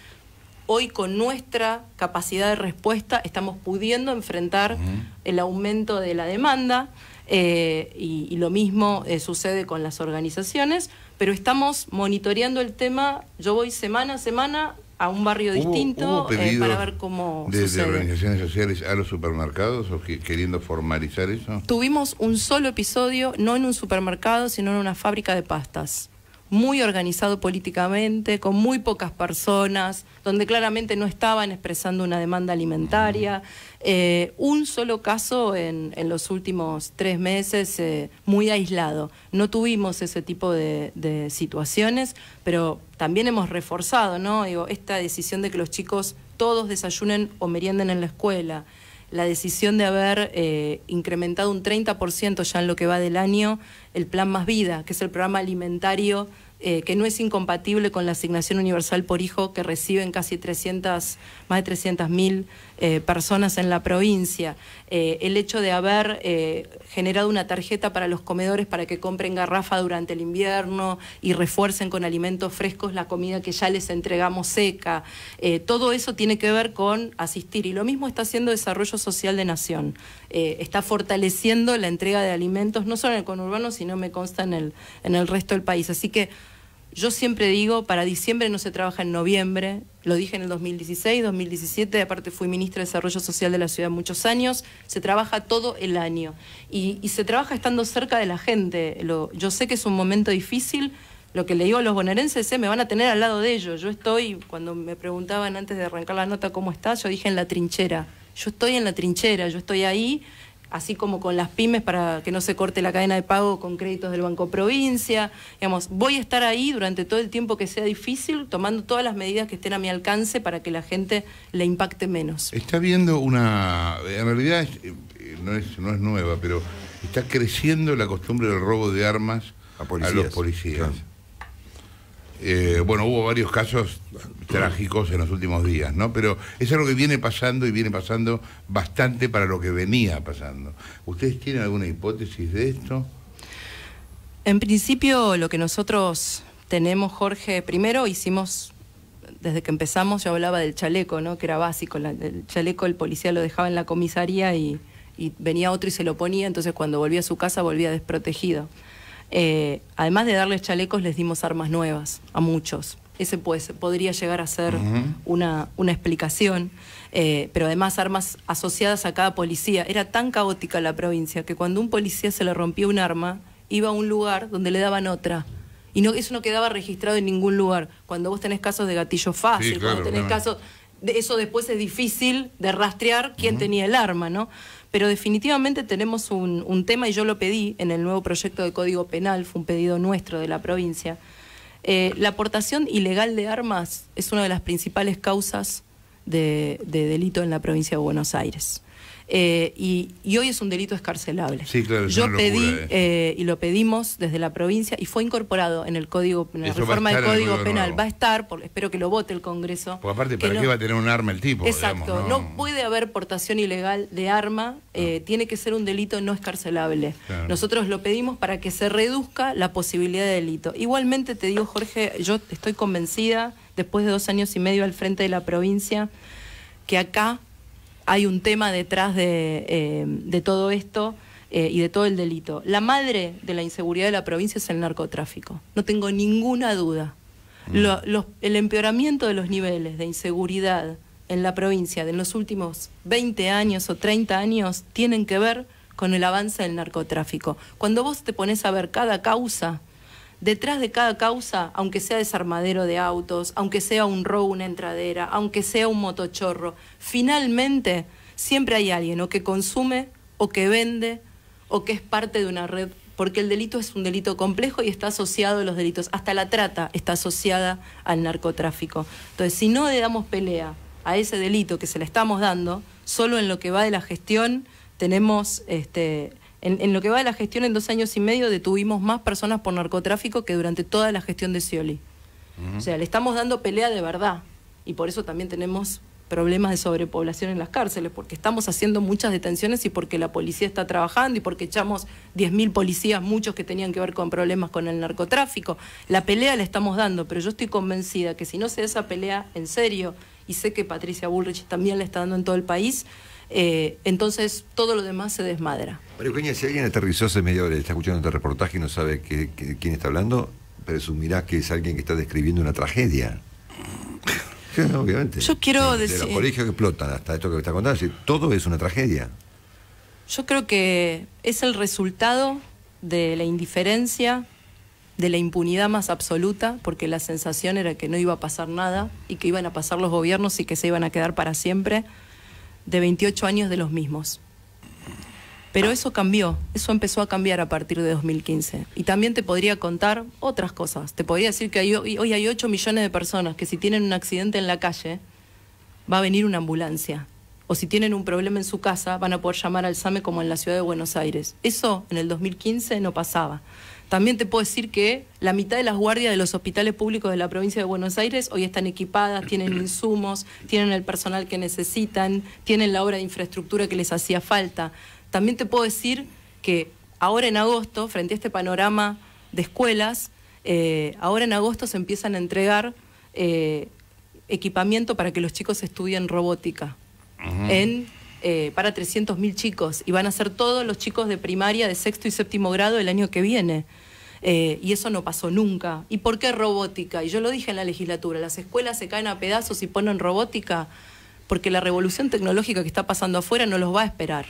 A: hoy con nuestra capacidad de respuesta estamos pudiendo enfrentar el aumento de la demanda. Eh, y, lo mismo eh, sucede con las organizaciones, pero estamos monitoreando el tema, yo voy semana a semana a un barrio distinto eh, para ver cómo desde organizaciones
B: sociales a los supermercados o queriendo formalizar eso?
A: Tuvimos un solo episodio, no en un supermercado, sino en una fábrica de pastas muy organizado políticamente, con muy pocas personas, donde claramente no estaban expresando una demanda alimentaria. Eh, un solo caso en, en, los últimos tres meses, eh, muy aislado. No tuvimos ese tipo de, de, situaciones, pero también hemos reforzado ¿no? Digo, esta decisión de que los chicos todos desayunen o merienden en la escuela la decisión de haber eh, incrementado un 30% ya en lo que va del año el Plan Más Vida, que es el programa alimentario eh, que no es incompatible con la asignación universal por hijo que reciben casi 300, más de 300.000 eh, personas en la provincia. Eh, el hecho de haber generado una tarjeta para los comedores para que compren garrafa durante el invierno y refuercen con alimentos frescos la comida que ya les entregamos seca. todo eso tiene que ver con asistir. Y lo mismo está haciendo Desarrollo Social de Nación. está fortaleciendo la entrega de alimentos, no solo en el conurbano, sino me consta en el, en el resto del país. Así que yo siempre digo, para diciembre no se trabaja en noviembre, lo dije en el 2016, 2017, aparte fui ministra de Desarrollo Social de la ciudad muchos años, se trabaja todo el año y, se trabaja estando cerca de la gente. yo sé que es un momento difícil, lo que le digo a los bonaerenses es, me van a tener al lado de ellos. Yo estoy, cuando me preguntaban antes de arrancar la nota cómo está, yo dije en la trinchera. Yo estoy en la trinchera, yo estoy ahí así como con las pymes para que no se corte la cadena de pago con créditos del Banco Provincia. Digamos, voy a estar ahí durante todo el tiempo que sea difícil, tomando todas las medidas que estén a mi alcance para que la gente le impacte menos.
B: Está viendo una, en realidad eh, no es, nueva, pero está creciendo la costumbre del robo de armas a, los policías. Eh, bueno, hubo varios casos trágicos en los últimos días, ¿no? Pero es algo que viene pasando y viene pasando bastante para lo que venía pasando. ¿Ustedes tienen alguna hipótesis de esto?
A: En principio, lo que nosotros tenemos, Jorge, primero hicimos, desde que empezamos, yo hablaba del chaleco, ¿no? Que era básico. el chaleco el policía lo dejaba en la comisaría y venía otro y se lo ponía, entonces cuando volvía a su casa volvía desprotegido. Eh, además de darles chalecos, les dimos armas nuevas a muchos. Ese pues, podría llegar a ser una, explicación, eh, pero además armas asociadas a cada policía. Era tan caótica la provincia que cuando un policía se le rompía un arma, iba a un lugar donde le daban otra. Y no, eso no quedaba registrado en ningún lugar. Cuando vos tenés casos de gatillo fácil, cuando tenés casos... De eso después es difícil de rastrear quién tenía el arma, ¿no? pero definitivamente tenemos un, tema, y yo lo pedí en el nuevo proyecto de Código Penal, fue un pedido nuestro de la provincia. Eh, la aportación ilegal de armas es una de las principales causas de delito en la provincia de Buenos Aires. Eh, y, hoy es un delito escarcelable. Yo pedí eh. Eh, y lo pedimos desde la provincia y fue incorporado en el código, la reforma del código, penal. Va a estar, espero que lo vote el Congreso. Porque aparte, ¿para qué va a
B: tener un arma el tipo? Exacto, ¿no?
A: puede haber portación ilegal de arma, tiene que ser un delito no escarcelable. Nosotros lo pedimos para que se reduzca la posibilidad de delito. Igualmente te digo, Jorge, yo estoy convencida, después de dos años y medio al frente de la provincia, que acá hay un tema detrás de, eh, todo esto eh, y de todo el delito. La madre de la inseguridad de la provincia es el narcotráfico, no tengo ninguna duda. Mm. el empeoramiento de los niveles de inseguridad en la provincia de en los últimos 20 años o 30 años tienen que ver con el avance del narcotráfico. Cuando vos te pones a ver cada causa, Detrás de cada causa, aunque sea desarmadero de autos, aunque sea un robo, una entradera, aunque sea un motochorro, finalmente siempre hay alguien o que consume o que vende o que es parte de una red, porque el delito es un delito complejo y está asociado a los delitos. Hasta la trata está asociada al narcotráfico. Entonces, si no le damos pelea a ese delito que se le estamos dando, solo en lo que va de la gestión tenemos este, en, lo que va de la gestión, en dos años y medio detuvimos más personas por narcotráfico que durante toda la gestión de Scioli. O sea, le estamos dando pelea de verdad. Y por eso también tenemos problemas de sobrepoblación en las cárceles, porque estamos haciendo muchas detenciones y porque la policía está trabajando y porque echamos 10.000 policías, muchos que tenían que ver con problemas con el narcotráfico. La pelea la estamos dando, pero yo estoy convencida que si no se da esa pelea en serio, y sé que Patricia Bullrich también la está dando en todo el país, eh, entonces todo lo demás se desmadra.
C: María Eugenia, si alguien aterrizó hace medio hora y está escuchando este reportaje y no sabe quién está hablando, presumirá que es alguien que está describiendo una tragedia.
A: obviamente. Yo quiero decir... los colegios
C: que explotan hasta esto que está contando, todo es una tragedia.
A: Yo creo que es el resultado de la indiferencia, de la impunidad más absoluta, porque la sensación era que no iba a pasar nada y que iban a pasar los gobiernos y que se iban a quedar para siempre de 28 años de los mismos. Pero eso cambió, eso empezó a cambiar a partir de 2015. Y también te podría contar otras cosas. Te podría decir que hoy hay 8 millones de personas que si tienen un accidente en la calle, va a venir una ambulancia. O si tienen un problema en su casa, van a poder llamar al SAME como en la ciudad de Buenos Aires. Eso en el 2015 no pasaba. También te puedo decir que la mitad de las guardias de los hospitales públicos de la provincia de Buenos Aires hoy están equipadas, tienen insumos, tienen el personal que necesitan, tienen la obra de infraestructura que les hacía falta. También te puedo decir que ahora en agosto, frente a este panorama de escuelas, eh, ahora en agosto se empiezan a entregar eh, equipamiento para que los chicos estudien robótica en, eh, para 300.000 chicos y van a ser todos los chicos de primaria de sexto y séptimo grado el año que viene. Eh, y eso no pasó nunca. ¿Y por qué robótica? Y yo lo dije en la legislatura, las escuelas se caen a pedazos y ponen robótica porque la revolución tecnológica que está pasando afuera no los va a esperar.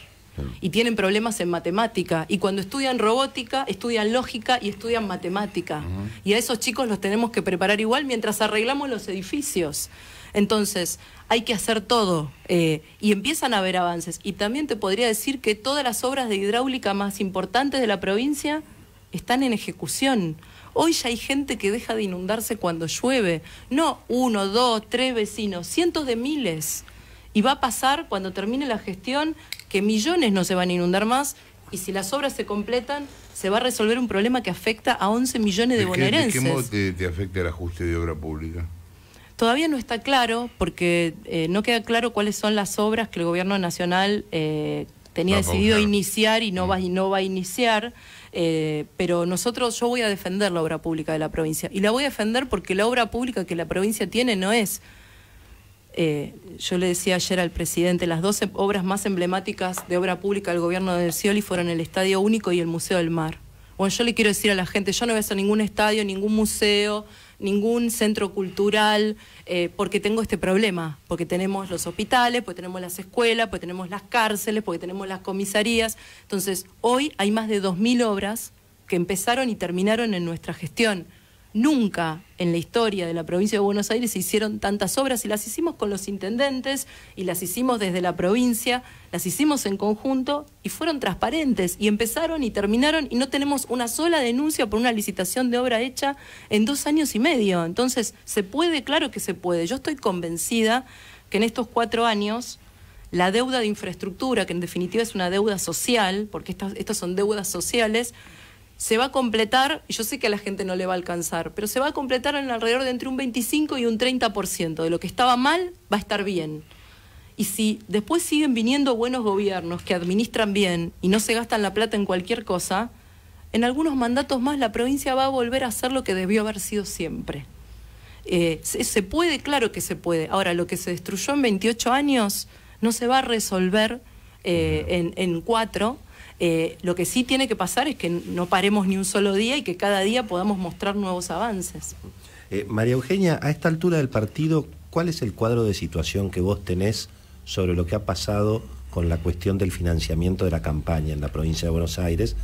A: Y tienen problemas en matemática. Y cuando estudian robótica, estudian lógica y estudian matemática. Y a esos chicos los tenemos que preparar igual mientras arreglamos los edificios. Entonces, hay que hacer todo eh, y empiezan a haber avances. Y también te podría decir que todas las obras de hidráulica más importantes de la provincia están en ejecución. Hoy ya hay gente que deja de inundarse cuando llueve, no uno, dos, tres vecinos, cientos de miles. Y va a pasar cuando termine la gestión que millones no se van a inundar más y si las obras se completan, se va a resolver un problema que afecta a 11 millones de, ¿De bonaerenses. ¿De qué
B: modo te, afecta el ajuste de obra pública?
A: Todavía no está claro, porque eh, no queda claro cuáles son las obras que el Gobierno Nacional eh, tenía decidido iniciar y no, mm. va, y no va a iniciar. Eh, pero nosotros, yo voy a defender la obra pública de la provincia y la voy a defender porque la obra pública que la provincia tiene no es... Eh, yo le decía ayer al presidente, las 12 obras más emblemáticas de obra pública del gobierno de Scioli fueron el Estadio Único y el Museo del Mar. Bueno, yo le quiero decir a la gente, yo no voy a ningún estadio, ningún museo, ningún centro cultural eh, porque tengo este problema, porque tenemos los hospitales, porque tenemos las escuelas, porque tenemos las cárceles, porque tenemos las comisarías. Entonces, hoy hay más de 2.000 obras que empezaron y terminaron en nuestra gestión. Nunca en la historia de la provincia de Buenos Aires se hicieron tantas obras y las hicimos con los intendentes y las hicimos desde la provincia, las hicimos en conjunto y fueron transparentes y empezaron y terminaron y no tenemos una sola denuncia por una licitación de obra hecha en dos años y medio. Entonces, se puede, claro que se puede. Yo estoy convencida que en estos cuatro años la deuda de infraestructura, que en definitiva es una deuda social, porque estas, estas son deudas sociales, se va a completar, y yo sé que a la gente no le va a alcanzar, pero se va a completar en alrededor de entre un 25 y un 30%. De lo que estaba mal va a estar bien. Y si después siguen viniendo buenos gobiernos que administran bien y no se gastan la plata en cualquier cosa, en algunos mandatos más la provincia va a volver a ser lo que debió haber sido siempre. Eh, se, puede, claro que se puede. Ahora, lo que se destruyó en 28 años no se va a resolver eh, en, en cuatro eh, lo que sí tiene que pasar es que no paremos ni un solo día y que cada día podamos mostrar nuevos avances.
D: Eh, María Eugenia, a esta altura del partido, ¿cuál es el cuadro de situación que vos tenés sobre lo que ha pasado con la cuestión del financiamiento de la campaña en la provincia de Buenos Aires?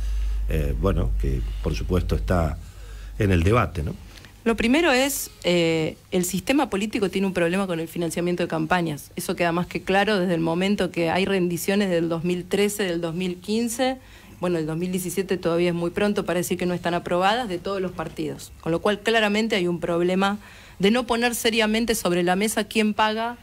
D: Eh, bueno, que por supuesto está en el debate, ¿no?
A: Lo primero es, eh, el sistema político tiene un problema con el financiamiento de campañas. Eso queda más que claro desde el momento que hay rendiciones del 2013, del 2015, bueno, el 2017 todavía es muy pronto para decir que no están aprobadas de todos los partidos. Con lo cual claramente hay un problema de no poner seriamente sobre la mesa quién paga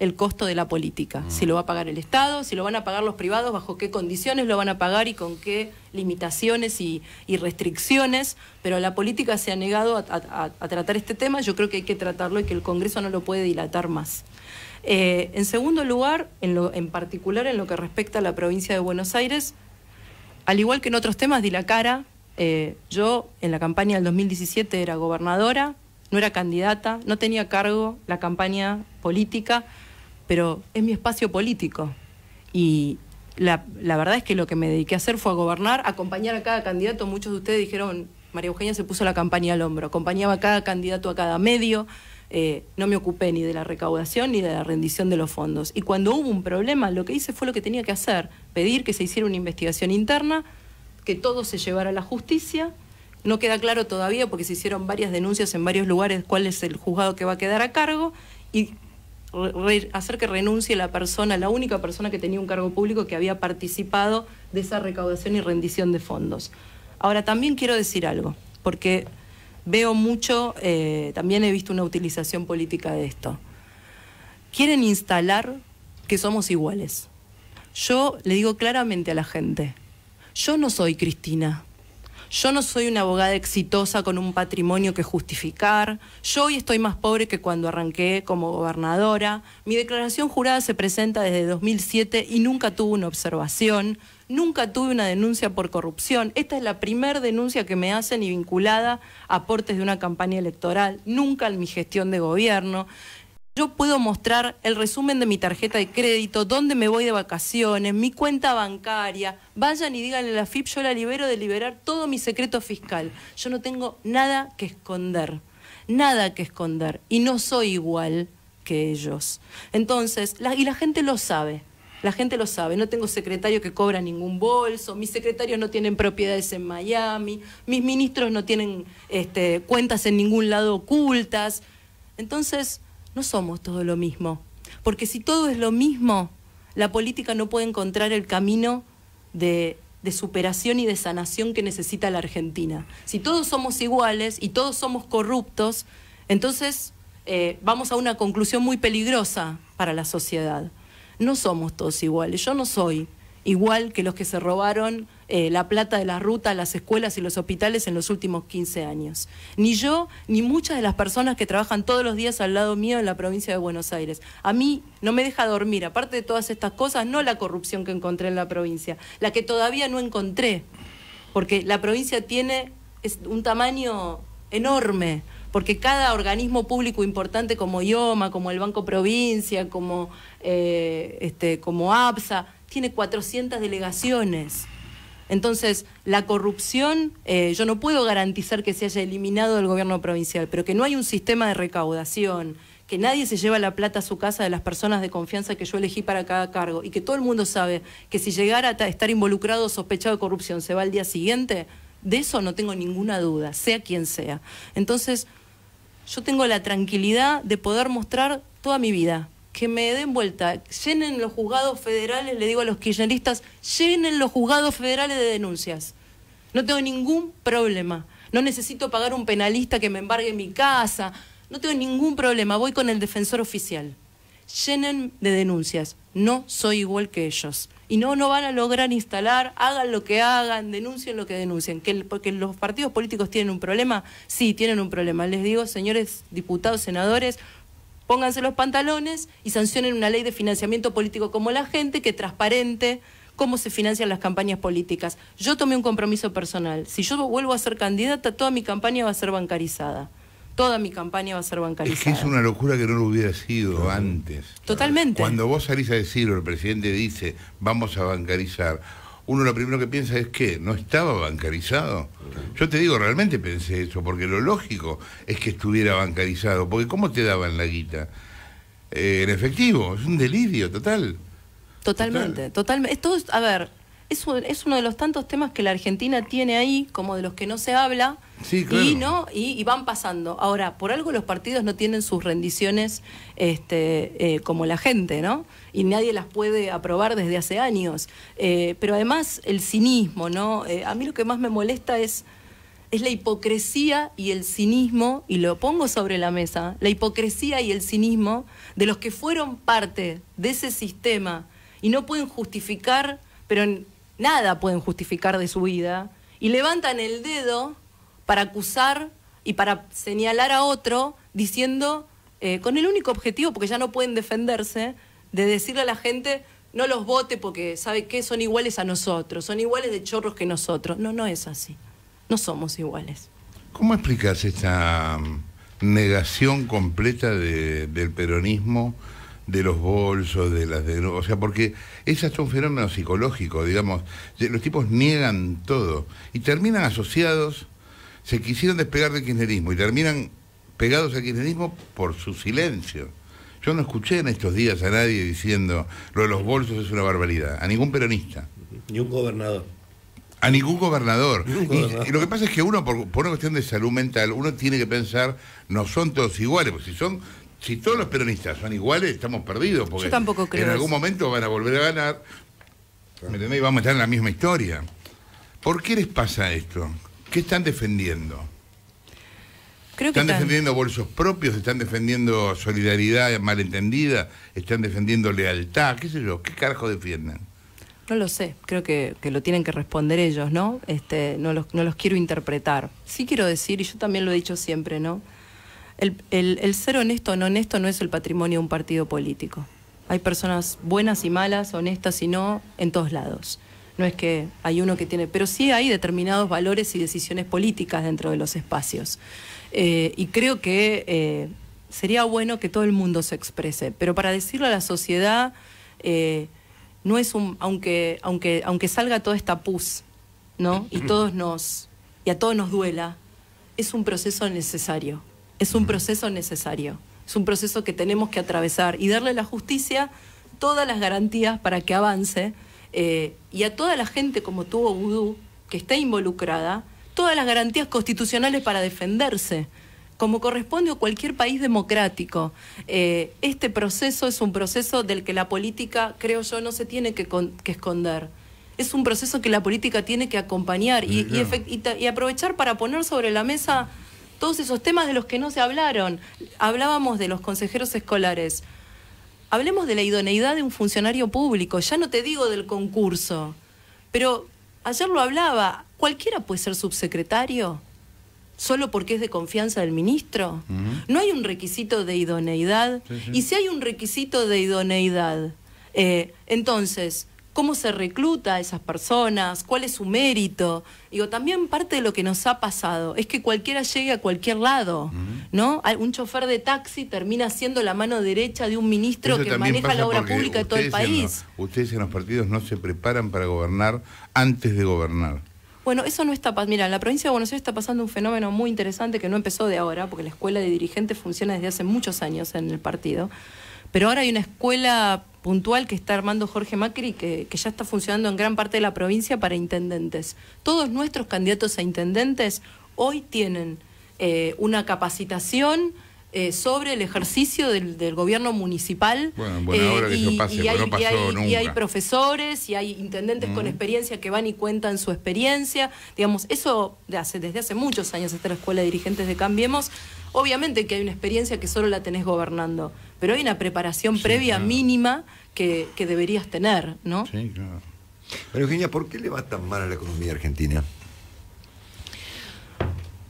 A: el costo de la política, si lo va a pagar el Estado, si lo van a pagar los privados, bajo qué condiciones lo van a pagar y con qué limitaciones y, restricciones, pero la política se ha negado a, tratar este tema, yo creo que hay que tratarlo y que el Congreso no lo puede dilatar más. Eh, en segundo lugar, en, particular en lo que respecta a la provincia de Buenos Aires, al igual que en otros temas, di la cara, eh, yo en la campaña del 2017 era gobernadora, no era candidata, no tenía cargo la campaña política, pero es mi espacio político. Y la, verdad es que lo que me dediqué a hacer fue a gobernar, acompañar a cada candidato. Muchos de ustedes dijeron, María Eugenia se puso la campaña al hombro, acompañaba a cada candidato a cada medio. Eh, no me ocupé ni de la recaudación ni de la rendición de los fondos. Y cuando hubo un problema, lo que hice fue lo que tenía que hacer, pedir que se hiciera una investigación interna, que todo se llevara a la justicia. No queda claro todavía porque se hicieron varias denuncias en varios lugares cuál es el juzgado que va a quedar a cargo y hacer que renuncie la persona, la única persona que tenía un cargo público que había participado de esa recaudación y rendición de fondos. Ahora, también quiero decir algo, porque veo mucho, eh, también he visto una utilización política de esto. Quieren instalar que somos iguales. Yo le digo claramente a la gente, yo no soy Cristina, yo no soy una abogada exitosa con un patrimonio que justificar. Yo hoy estoy más pobre que cuando arranqué como gobernadora. Mi declaración jurada se presenta desde 2007 y nunca tuve una observación. Nunca tuve una denuncia por corrupción. Esta es la primera denuncia que me hacen y vinculada a aportes de una campaña electoral, nunca en mi gestión de gobierno. Yo puedo mostrar el resumen de mi tarjeta de crédito, dónde me voy de vacaciones, mi cuenta bancaria. Vayan y díganle a la FIP, yo la libero de liberar todo mi secreto fiscal. Yo no tengo nada que esconder, nada que esconder. Y no soy igual que ellos. Entonces, y la gente lo sabe. La gente lo sabe, no tengo secretario que cobra ningún bolso, mis secretarios no tienen propiedades en Miami, mis ministros no tienen este, cuentas en ningún lado ocultas. Entonces, no somos todo lo mismo. Porque si todo es lo mismo, la política no puede encontrar el camino de, superación y de sanación que necesita la Argentina. Si todos somos iguales y todos somos corruptos, entonces eh, vamos a una conclusión muy peligrosa para la sociedad. No somos todos iguales. Yo no soy igual que los que se robaron eh, la plata de ruta a las escuelas y los hospitales en los últimos 15 años. Ni yo, ni muchas de las personas que trabajan todos los días al lado mío en la provincia de Buenos Aires. A mí no me deja dormir, aparte de todas estas cosas, no la corrupción que encontré en la provincia, la que todavía no encontré, porque la provincia tiene un tamaño enorme, porque cada organismo público importante como IOMA, como el Banco Provincia, como, eh, este, como APSA, tiene 400 delegaciones. Entonces, la corrupción, eh, yo no puedo garantizar que se haya eliminado del gobierno provincial, pero que no hay un sistema de recaudación, que nadie se lleva la plata a su casa de las personas de confianza que yo elegí para cada cargo y que todo el mundo sabe que si llegara a estar involucrado o sospechado de corrupción se va al día siguiente, de eso no tengo ninguna duda, sea quien sea. Entonces, yo tengo la tranquilidad de poder mostrar toda mi vida, que me den vuelta, llenen los juzgados federales, le digo a los kirchneristas, llenen los juzgados federales de denuncias. No tengo ningún problema. No necesito pagar un penalista que me embargue mi casa. No tengo ningún problema. Voy con el defensor oficial. Llenen de denuncias. No soy igual que ellos. Y no, no van a lograr instalar, hagan lo que hagan, denuncien lo que denuncien. Que porque los partidos políticos tienen un problema, sí, tienen un problema. Les digo, señores diputados, senadores, pónganse los pantalones y sancionen una ley de financiamiento político como la gente, que transparente cómo se financian las campañas políticas. Yo tomé un compromiso personal. Si yo vuelvo a ser candidata, toda mi campaña va a ser bancarizada. Toda mi campaña va a ser bancarizada. Es que es
B: una locura que no lo hubiera sido antes.
A: Totalmente. Cuando
B: vos salís a decirlo, el presidente dice, vamos a bancarizar, uno lo primero que piensa es que no estaba bancarizado. Yo te digo, realmente pensé eso, porque lo lógico es que estuviera bancarizado, porque ¿cómo te daban la guita? Eh, en efectivo, es un delirio total.
A: Totalmente, totalmente. Esto es a ver, es, uno de los tantos temas que la Argentina tiene ahí, como de los que no se habla, y, ¿no? Y, van pasando. Ahora, por algo los partidos no tienen sus rendiciones este, eh, como la gente, ¿no? Y nadie las puede aprobar desde hace años. Eh, pero además el cinismo, ¿no? Eh, a mí lo que más me molesta es es la hipocresía y el cinismo, y lo pongo sobre la mesa, la hipocresía y el cinismo de los que fueron parte de ese sistema y no pueden justificar, pero nada pueden justificar de su vida y levantan el dedo para acusar y para señalar a otro diciendo, eh, con el único objetivo, porque ya no pueden defenderse, de decirle a la gente, no los vote porque, ¿sabe qué? Son iguales a nosotros, son iguales de chorros que nosotros. No, no es así. No somos iguales.
B: ¿Cómo explicas esta mm, negación completa del peronismo de los bolsos, de las de, o sea, porque esas un fenómeno psicológico, digamos, los tipos niegan todo y terminan asociados, se quisieron despegar del kirchnerismo y terminan pegados al kirchnerismo por su silencio. Yo no escuché en estos días a nadie diciendo lo de los bolsos es una barbaridad, a ningún peronista. Ni un gobernador. A ningún gobernador. Y, lo que pasa es que uno, por, por, una cuestión de salud mental, uno tiene que pensar, no son todos iguales, porque si son si todos los peronistas son iguales, estamos perdidos. Porque tampoco creo En algún momento van a volver a ganar. ¿Me Vamos a estar en la misma historia. ¿Por qué les pasa esto? ¿Qué están defendiendo? están, defendiendo bolsos propios, están defendiendo solidaridad malentendida, están defendiendo lealtad, qué sé yo, ¿qué carajo defienden?
A: No lo sé, creo que, lo tienen que responder ellos, ¿no? Este, no los quiero interpretar. Sí quiero decir, y yo también lo he dicho siempre, ¿no? El, ser honesto o no honesto no es el patrimonio de un partido político. Hay personas buenas y malas, honestas y no, en todos lados. No es que hay uno que tiene, pero sí hay determinados valores y decisiones políticas dentro de los espacios. Eh, y creo que eh, sería bueno que todo el mundo se exprese, pero para decirlo a la sociedad, eh, no es un, aunque, aunque, aunque salga toda esta pus, ¿no? Y y a todos nos duela, es un proceso necesario es un proceso necesario, es un proceso que tenemos que atravesar y darle a la justicia todas las garantías para que avance eh, y a toda la gente como tuvo Vudú, que está involucrada, todas las garantías constitucionales para defenderse como corresponde a cualquier país democrático. Eh, este proceso es un proceso del que la política, creo yo, no se tiene que, que esconder. Es un proceso que la política tiene que acompañar y aprovechar para poner sobre la mesa todos esos temas de los que no se hablaron. Hablábamos de los consejeros escolares. Hablemos de la idoneidad de un funcionario público, ya no te digo del concurso, pero ayer lo hablaba, cualquiera puede ser subsecretario solo porque es de confianza del ministro. No hay un requisito de idoneidad. Y si hay un requisito de idoneidad, eh, entonces, cómo se recluta a esas personas, cuál es su mérito. Digo, también parte de lo que nos ha pasado es que cualquiera llegue a cualquier lado, ¿no? Un chofer de taxi termina siendo la mano derecha de un ministro que maneja la obra pública de todo el país.
B: ustedes en los partidos no se preparan para gobernar antes de gobernar.
A: Bueno, eso no está pasando. Mira, en la provincia de Buenos Aires está pasando un fenómeno muy interesante que no empezó de ahora, porque la escuela de dirigentes funciona desde hace muchos años en el partido. Pero ahora hay una escuela puntual que está armando Jorge Macri, que, ya está funcionando en gran parte de la provincia para intendentes. Todos nuestros candidatos a intendentes hoy tienen eh, una capacitación eh, sobre el ejercicio del, gobierno municipal. Eh, y, hay, profesores y hay intendentes con mm. experiencia que van y cuentan su experiencia. Digamos, eso hace, desde hace muchos años hasta la Escuela de Dirigentes de Cambiemos. Obviamente que hay una experiencia que solo la tenés gobernando, pero hay una preparación previa mínima que, que, deberías tener, ¿no? Sí, claro.
C: Pero Eugenia, ¿por qué le va tan mal a la economía argentina?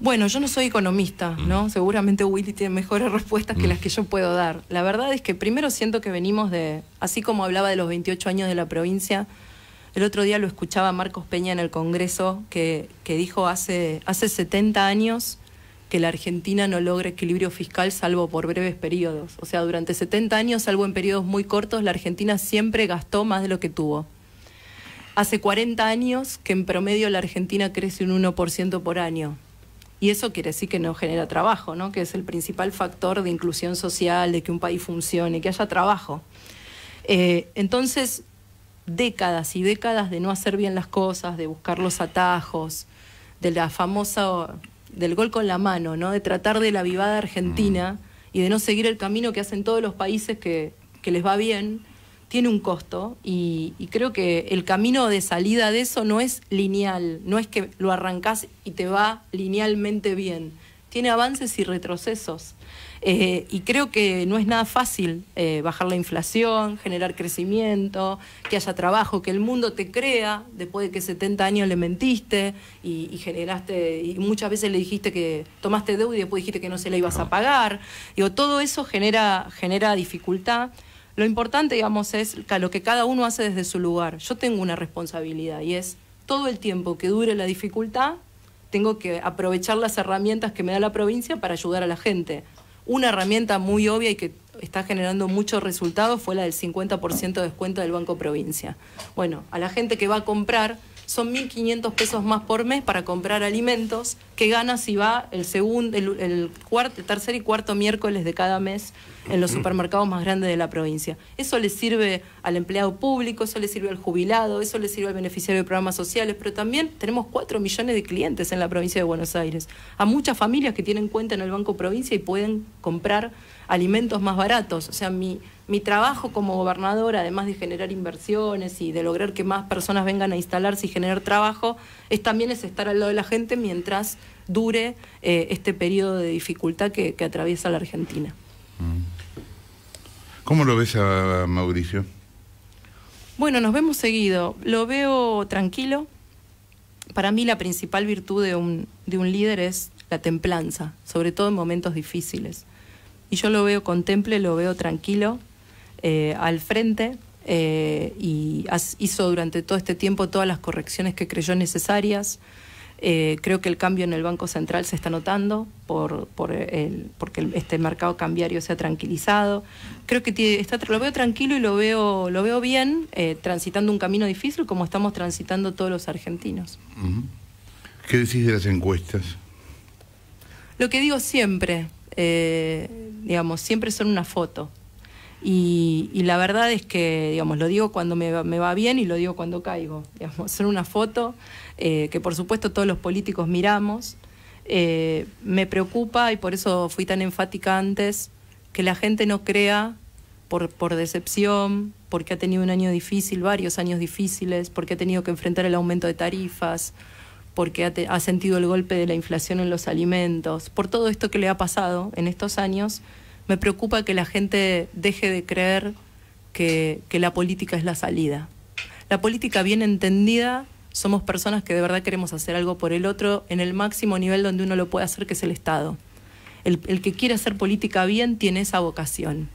A: Bueno, yo no soy economista, mm. ¿no? Seguramente Willy tiene mejores respuestas que mm. las que yo puedo dar. La verdad es que primero siento que venimos de, así como hablaba de los 28 años de la provincia, el otro día lo escuchaba Marcos Peña en el Congreso, que, que dijo hace, hace 70 años que la Argentina no logra equilibrio fiscal salvo por breves periodos. O sea, durante 70 años, salvo en periodos muy cortos, la Argentina siempre gastó más de lo que tuvo. Hace 40 años que en promedio la Argentina crece un 1% por año. Y eso quiere decir que no genera trabajo, ¿no? que es el principal factor de inclusión social, de que un país funcione, que haya trabajo. Eh, entonces, décadas y décadas de no hacer bien las cosas, de buscar los atajos, de la famosa del gol con la mano, ¿no? de tratar de la vivada argentina mm. y de no seguir el camino que hacen todos los países que, que les va bien tiene un costo y, creo que el camino de salida de eso no es lineal, no es que lo arrancas y te va linealmente bien, tiene avances y retrocesos. Eh, y creo que no es nada fácil eh, bajar la inflación, generar crecimiento, que haya trabajo, que el mundo te crea después de que 70 años le mentiste y, generaste, y muchas veces le dijiste que tomaste deuda y después dijiste que no se la ibas a pagar. Digo, todo eso genera, genera dificultad. Lo importante, digamos, es lo que cada uno hace desde su lugar. Yo tengo una responsabilidad y es todo el tiempo que dure la dificultad, tengo que aprovechar las herramientas que me da la provincia para ayudar a la gente. Una herramienta muy obvia y que está generando muchos resultados fue la del 50% de descuento del Banco Provincia. Bueno, a la gente que va a comprar son 1.500 pesos más por mes para comprar alimentos que gana si va el segundo, el, tercer y cuarto miércoles de cada mes en los supermercados más grandes de la provincia. Eso le sirve al empleado público, eso le sirve al jubilado, eso le sirve al beneficiario de programas sociales, pero también tenemos 4 millones de clientes en la provincia de Buenos Aires, a muchas familias que tienen cuenta en el Banco Provincia y pueden comprar alimentos más baratos. O sea, mi, mi trabajo como gobernadora, además de generar inversiones y de lograr que más personas vengan a instalarse y generar trabajo, es también es estar al lado de la gente mientras dure eh, este periodo de dificultad que, atraviesa la Argentina. Mm.
B: ¿Cómo lo ves a Mauricio?
A: Bueno, nos vemos seguido. Lo veo tranquilo. Para mí la principal virtud de un, de un líder es la templanza, sobre todo en momentos difíciles y yo lo veo contemple, lo veo tranquilo, eh, al frente, eh, y hizo durante todo este tiempo todas las correcciones que creyó necesarias. Eh, creo que el cambio en el Banco Central se está notando por, por el, porque este mercado cambiario se ha tranquilizado. Creo que está, lo veo tranquilo y lo veo, lo veo bien, transitando un camino difícil como estamos transitando todos los argentinos.
B: ¿Qué decís de las encuestas?
A: Lo que digo siempre, digamos, siempre son una foto. Y, la verdad es que, digamos, lo digo cuando me, va bien y lo digo cuando caigo. Digamos, son una foto eh, que por supuesto todos los políticos miramos. Eh, me preocupa, y por eso fui tan enfática antes, que la gente no crea por decepción, porque ha tenido un año difícil, varios años difíciles, porque ha tenido que enfrentar el aumento de tarifas, porque ha, sentido el golpe de la inflación en los alimentos, por todo esto que le ha pasado en estos años, me preocupa que la gente deje de creer que, la política es la salida. La política bien entendida, somos personas que de verdad queremos hacer algo por el otro en el máximo nivel donde uno lo puede hacer, que es el Estado. El, que quiere hacer política bien tiene esa vocación.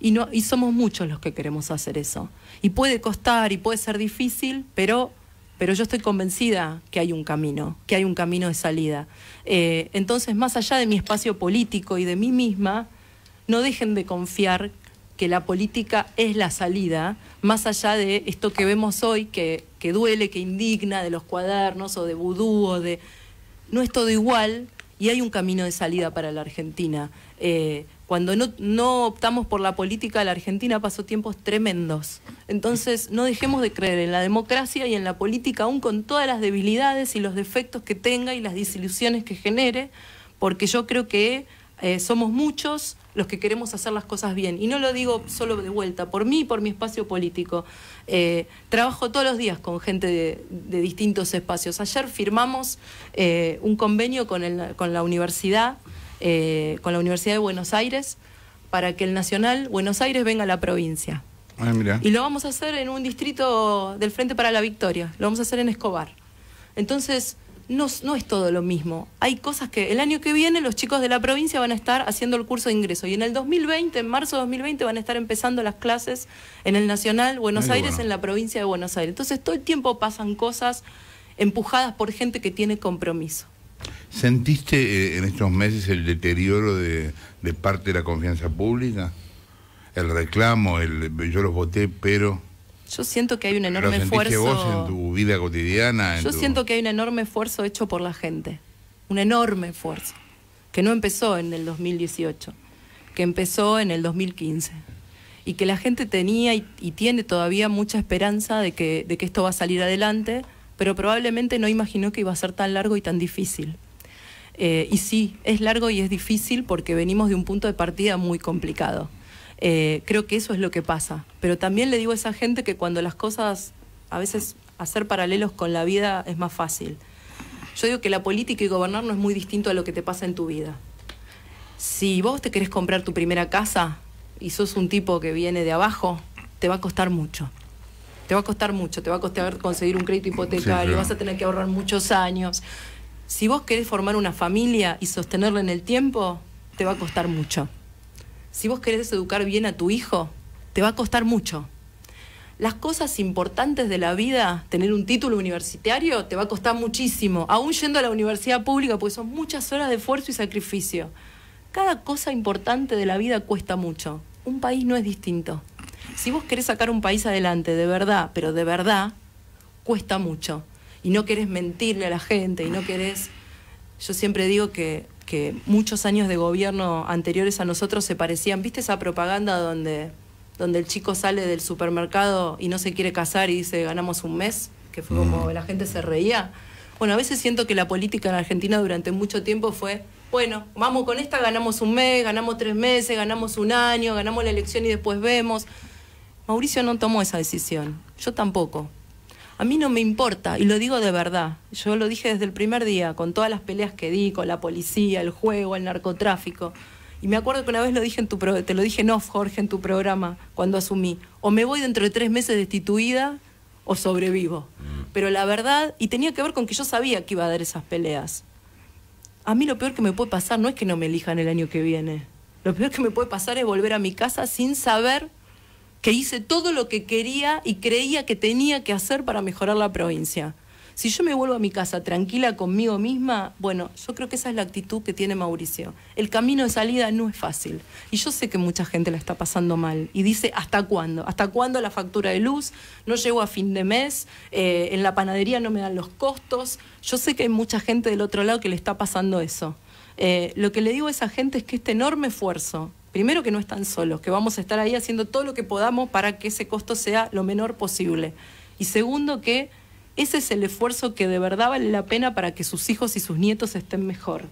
A: y somos muchos los que queremos hacer eso. Y puede costar y puede ser difícil, pero pero yo estoy convencida que hay un camino, que hay un camino de salida. Eh, entonces, más allá de mi espacio político y de mí misma, no dejen de confiar que la política es la salida, más allá de esto que vemos hoy, que, duele, que indigna, de los cuadernos o de vudú o de... No es todo igual y hay un camino de salida para la Argentina. Eh, cuando no, optamos por la política, la Argentina pasó tiempos tremendos. Entonces, no dejemos de creer en la democracia y en la política, aún con todas las debilidades y los defectos que tenga y las desilusiones que genere, porque yo creo que eh, somos muchos los que queremos hacer las cosas bien. Y no lo digo solo de vuelta, por mí y por mi espacio político. Eh, trabajo todos los días con gente de, distintos espacios. Ayer firmamos eh, un convenio con la universidad eh, con la Universidad de Buenos Aires para que el Nacional Buenos Aires venga a la provincia. Ah, y lo vamos a hacer en un distrito del Frente para la Victoria, lo vamos a hacer en Escobar. Entonces, no, es todo lo mismo. Hay cosas que el año que viene los chicos de la provincia van a estar haciendo el curso de ingreso y en el 2020, en marzo de 2020, van a estar empezando las clases en el Nacional Buenos Aires, en la provincia de Buenos Aires. Entonces, todo el tiempo pasan cosas empujadas por gente que tiene compromiso.
B: ¿Sentiste eh, en estos meses el deterioro de, parte de la confianza pública? El reclamo, yo los voté, pero...
A: Yo siento que hay un enorme esfuerzo...
B: en tu vida cotidiana? yo siento
A: que hay un enorme esfuerzo hecho por la gente, un enorme esfuerzo, que no empezó en el 2018, que empezó en el 2015 y que la gente tenía y, tiene todavía mucha esperanza de que esto va a salir adelante pero probablemente no imaginó que iba a ser tan largo y tan difícil. Eh, y sí, es largo y es difícil porque venimos de un punto de partida muy complicado. Eh, creo que eso es lo que pasa. Pero también le digo a esa gente que cuando las cosas, a veces hacer paralelos con la vida es más fácil. Yo digo que la política y gobernar no es muy distinto a lo que te pasa en tu vida. Si vos te querés comprar tu primera casa y sos un tipo que viene de abajo, te va a costar mucho te va a costar mucho, te va a costar conseguir un crédito hipotecario, vas a tener que ahorrar muchos años. Si vos querés formar una familia y sostenerla en el tiempo, te va a costar mucho. Si vos querés educar bien a tu hijo, te va a costar mucho. Las cosas importantes de la vida, tener un título universitario, te va a costar muchísimo, aún yendo a la universidad pública, porque son muchas horas de esfuerzo y sacrificio. Cada cosa importante de la vida cuesta mucho. Un país no es distinto si vos querés sacar un país adelante de verdad, pero de verdad, cuesta mucho. Y no querés mentirle a la gente, y no querés... Yo siempre digo que, muchos años de gobierno anteriores a nosotros se parecían, ¿viste esa propaganda donde, donde el chico sale del supermercado y no se quiere casar y dice ganamos un mes? Que fue como mm. la gente se reía. Bueno, a veces siento que la política en Argentina durante mucho tiempo fue, bueno, vamos con esta, ganamos un mes, ganamos tres meses, ganamos un año, ganamos la elección y después vemos. Mauricio no tomó esa decisión, yo tampoco. A mí no me importa, y lo digo de verdad. Yo lo dije desde el primer día, con todas las peleas que di, con la policía, el juego, el narcotráfico. Y me acuerdo que una vez lo dije en tu te lo dije no Jorge, en tu programa, cuando asumí. O me voy dentro de tres meses destituida o sobrevivo. Mm. Pero la verdad, y tenía que ver con que yo sabía que iba a dar esas peleas. A mí lo peor que me puede pasar no es que no me elijan el año que viene. Lo peor que me puede pasar es volver a mi casa sin saber que hice todo lo que quería y creía que tenía que hacer para mejorar la provincia. Si yo me vuelvo a mi casa tranquila conmigo misma, bueno, yo creo que esa es la actitud que tiene Mauricio. El camino de salida no es fácil. Y yo sé que mucha gente la está pasando mal. Y dice, ¿hasta cuándo? ¿Hasta cuándo la factura de luz? No llego a fin de mes, eh, en la panadería no me dan los costos. Yo sé que hay mucha gente del otro lado que le está pasando eso. Eh, lo que le digo a esa gente es que este enorme esfuerzo primero que no están solos, que vamos a estar ahí haciendo todo lo que podamos para que ese costo sea lo menor posible. Y segundo, que ese es el esfuerzo que de verdad vale la pena para que sus hijos y sus nietos estén mejor,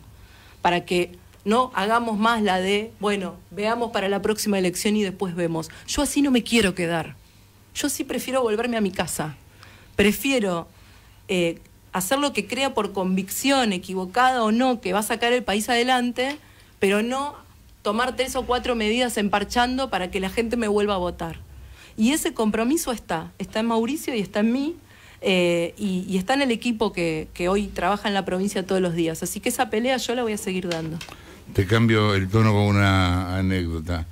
A: para que no hagamos más la de, bueno, veamos para la próxima elección y después vemos. Yo así no me quiero quedar. Yo sí prefiero volverme a mi casa. Prefiero eh, hacer lo que crea por convicción, equivocada o no, que va a sacar el país adelante, pero no tomar tres o cuatro medidas emparchando para que la gente me vuelva a votar. Y ese compromiso está, está en Mauricio y está en mí. Eh, y, está en el equipo que, hoy trabaja en la provincia todos los días. Así que esa pelea yo la voy a seguir dando.
B: Te cambio el tono con una anécdota.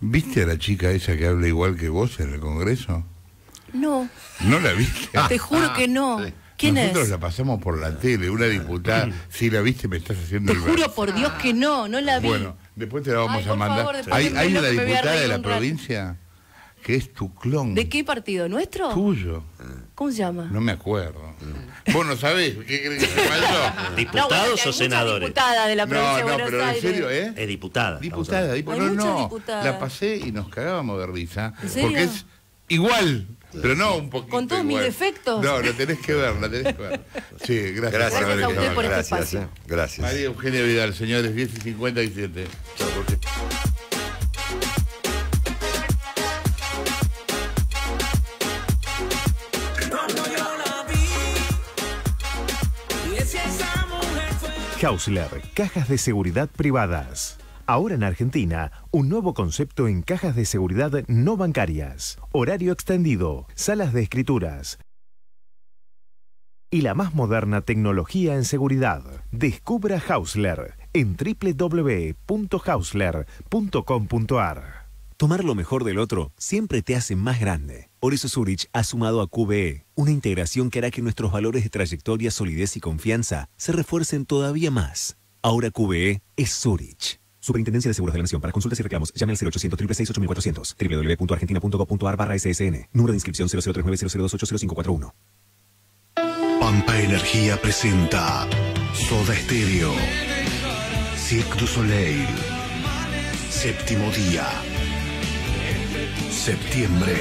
B: ¿Viste a la chica esa que habla igual que vos en el Congreso? No. ¿No la viste? Te juro que
A: no. Ah, ¿Quién Nosotros
B: la pasamos por la tele, una diputada. Si la viste, me estás haciendo
A: Te juro por Dios que no, no la vi.
B: Después te la vamos a mandar. hay, hay una diputada de la provincia que es tu clon.
A: ¿De qué partido? ¿Nuestro? Tuyo. ¿Cómo se llama?
B: No me acuerdo. Vos no sabés, ¿qué crees que ¿Diputados o senadores?
A: Diputada de la provincia no, no, pero en serio,
B: ¿eh? Es diputada. Diputada, diputada. No, no, la pasé y nos cagábamos de risa. ¿En serio? Porque es igual. Pero no un poquito. Con todos mis
A: defectos.
B: No, la tenés que ver, la tenés que ver. Sí,
C: gracias. Gracias,
B: gracias María Eugenia Vidal, señores, 10 y 57.
D: Hausler, cajas de seguridad privadas. Ahora en Argentina, un nuevo concepto en cajas de seguridad no bancarias, horario extendido, salas de escrituras y la más moderna tecnología en seguridad. Descubra Hausler en www.hausler.com.ar. Tomar lo mejor del otro siempre te hace más grande. Por Zurich ha sumado a QBE, una integración que hará que nuestros valores de trayectoria, solidez y confianza se refuercen todavía más. Ahora QBE es Zurich. Superintendencia de Seguros de la Nación. Para consultas y reclamos, llame al 0800 666 8400 www.argentina.gov.ar barra SSN. Número de inscripción 0039-0028-0541. Pampa Energía presenta Soda Estéreo, Cirque du Soleil, Séptimo Día, Septiembre,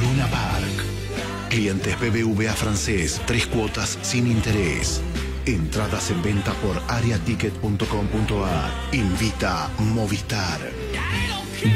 D: Luna Park. Clientes BBVA francés, tres cuotas sin interés. Entradas en venta por ariaticket.com.a Invita Movistar.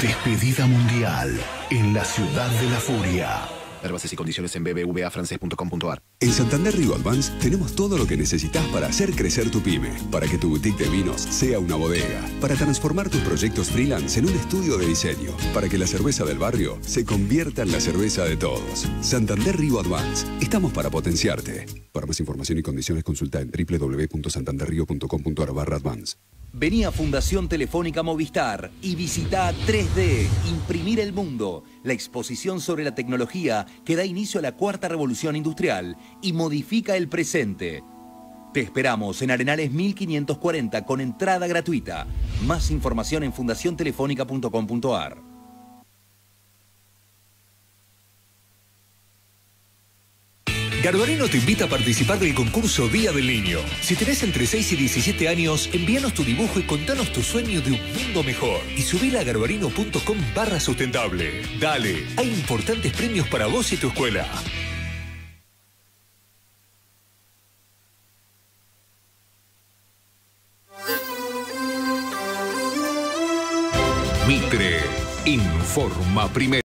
D: Despedida mundial en la ciudad de la furia. Ver y condiciones en bbvafrances.com.ar.
C: En Santander Río Advance tenemos todo lo que necesitas para hacer crecer tu pyme, para que tu boutique de vinos sea una bodega, para transformar tus proyectos freelance en un estudio de diseño, para que la cerveza del barrio se convierta en la cerveza de todos. Santander Río Advance, estamos para potenciarte. Para más información y condiciones consulta en www.santanderrío.com.ar barra advance.
D: Vení a Fundación Telefónica Movistar y visita 3D, Imprimir el Mundo, la exposición sobre la tecnología que da inicio a la cuarta revolución industrial y modifica el presente. Te esperamos en Arenales 1540 con entrada gratuita. Más información en fundaciontelefónica.com.ar.
C: Garbarino te invita a participar del concurso Día del Niño. Si tenés entre 6 y 17 años, envíanos tu dibujo y contanos tu sueño de un mundo mejor. Y subila a garbarino.com barra sustentable. Dale, hay importantes premios para vos y tu escuela.
D: Mitre, informa primero.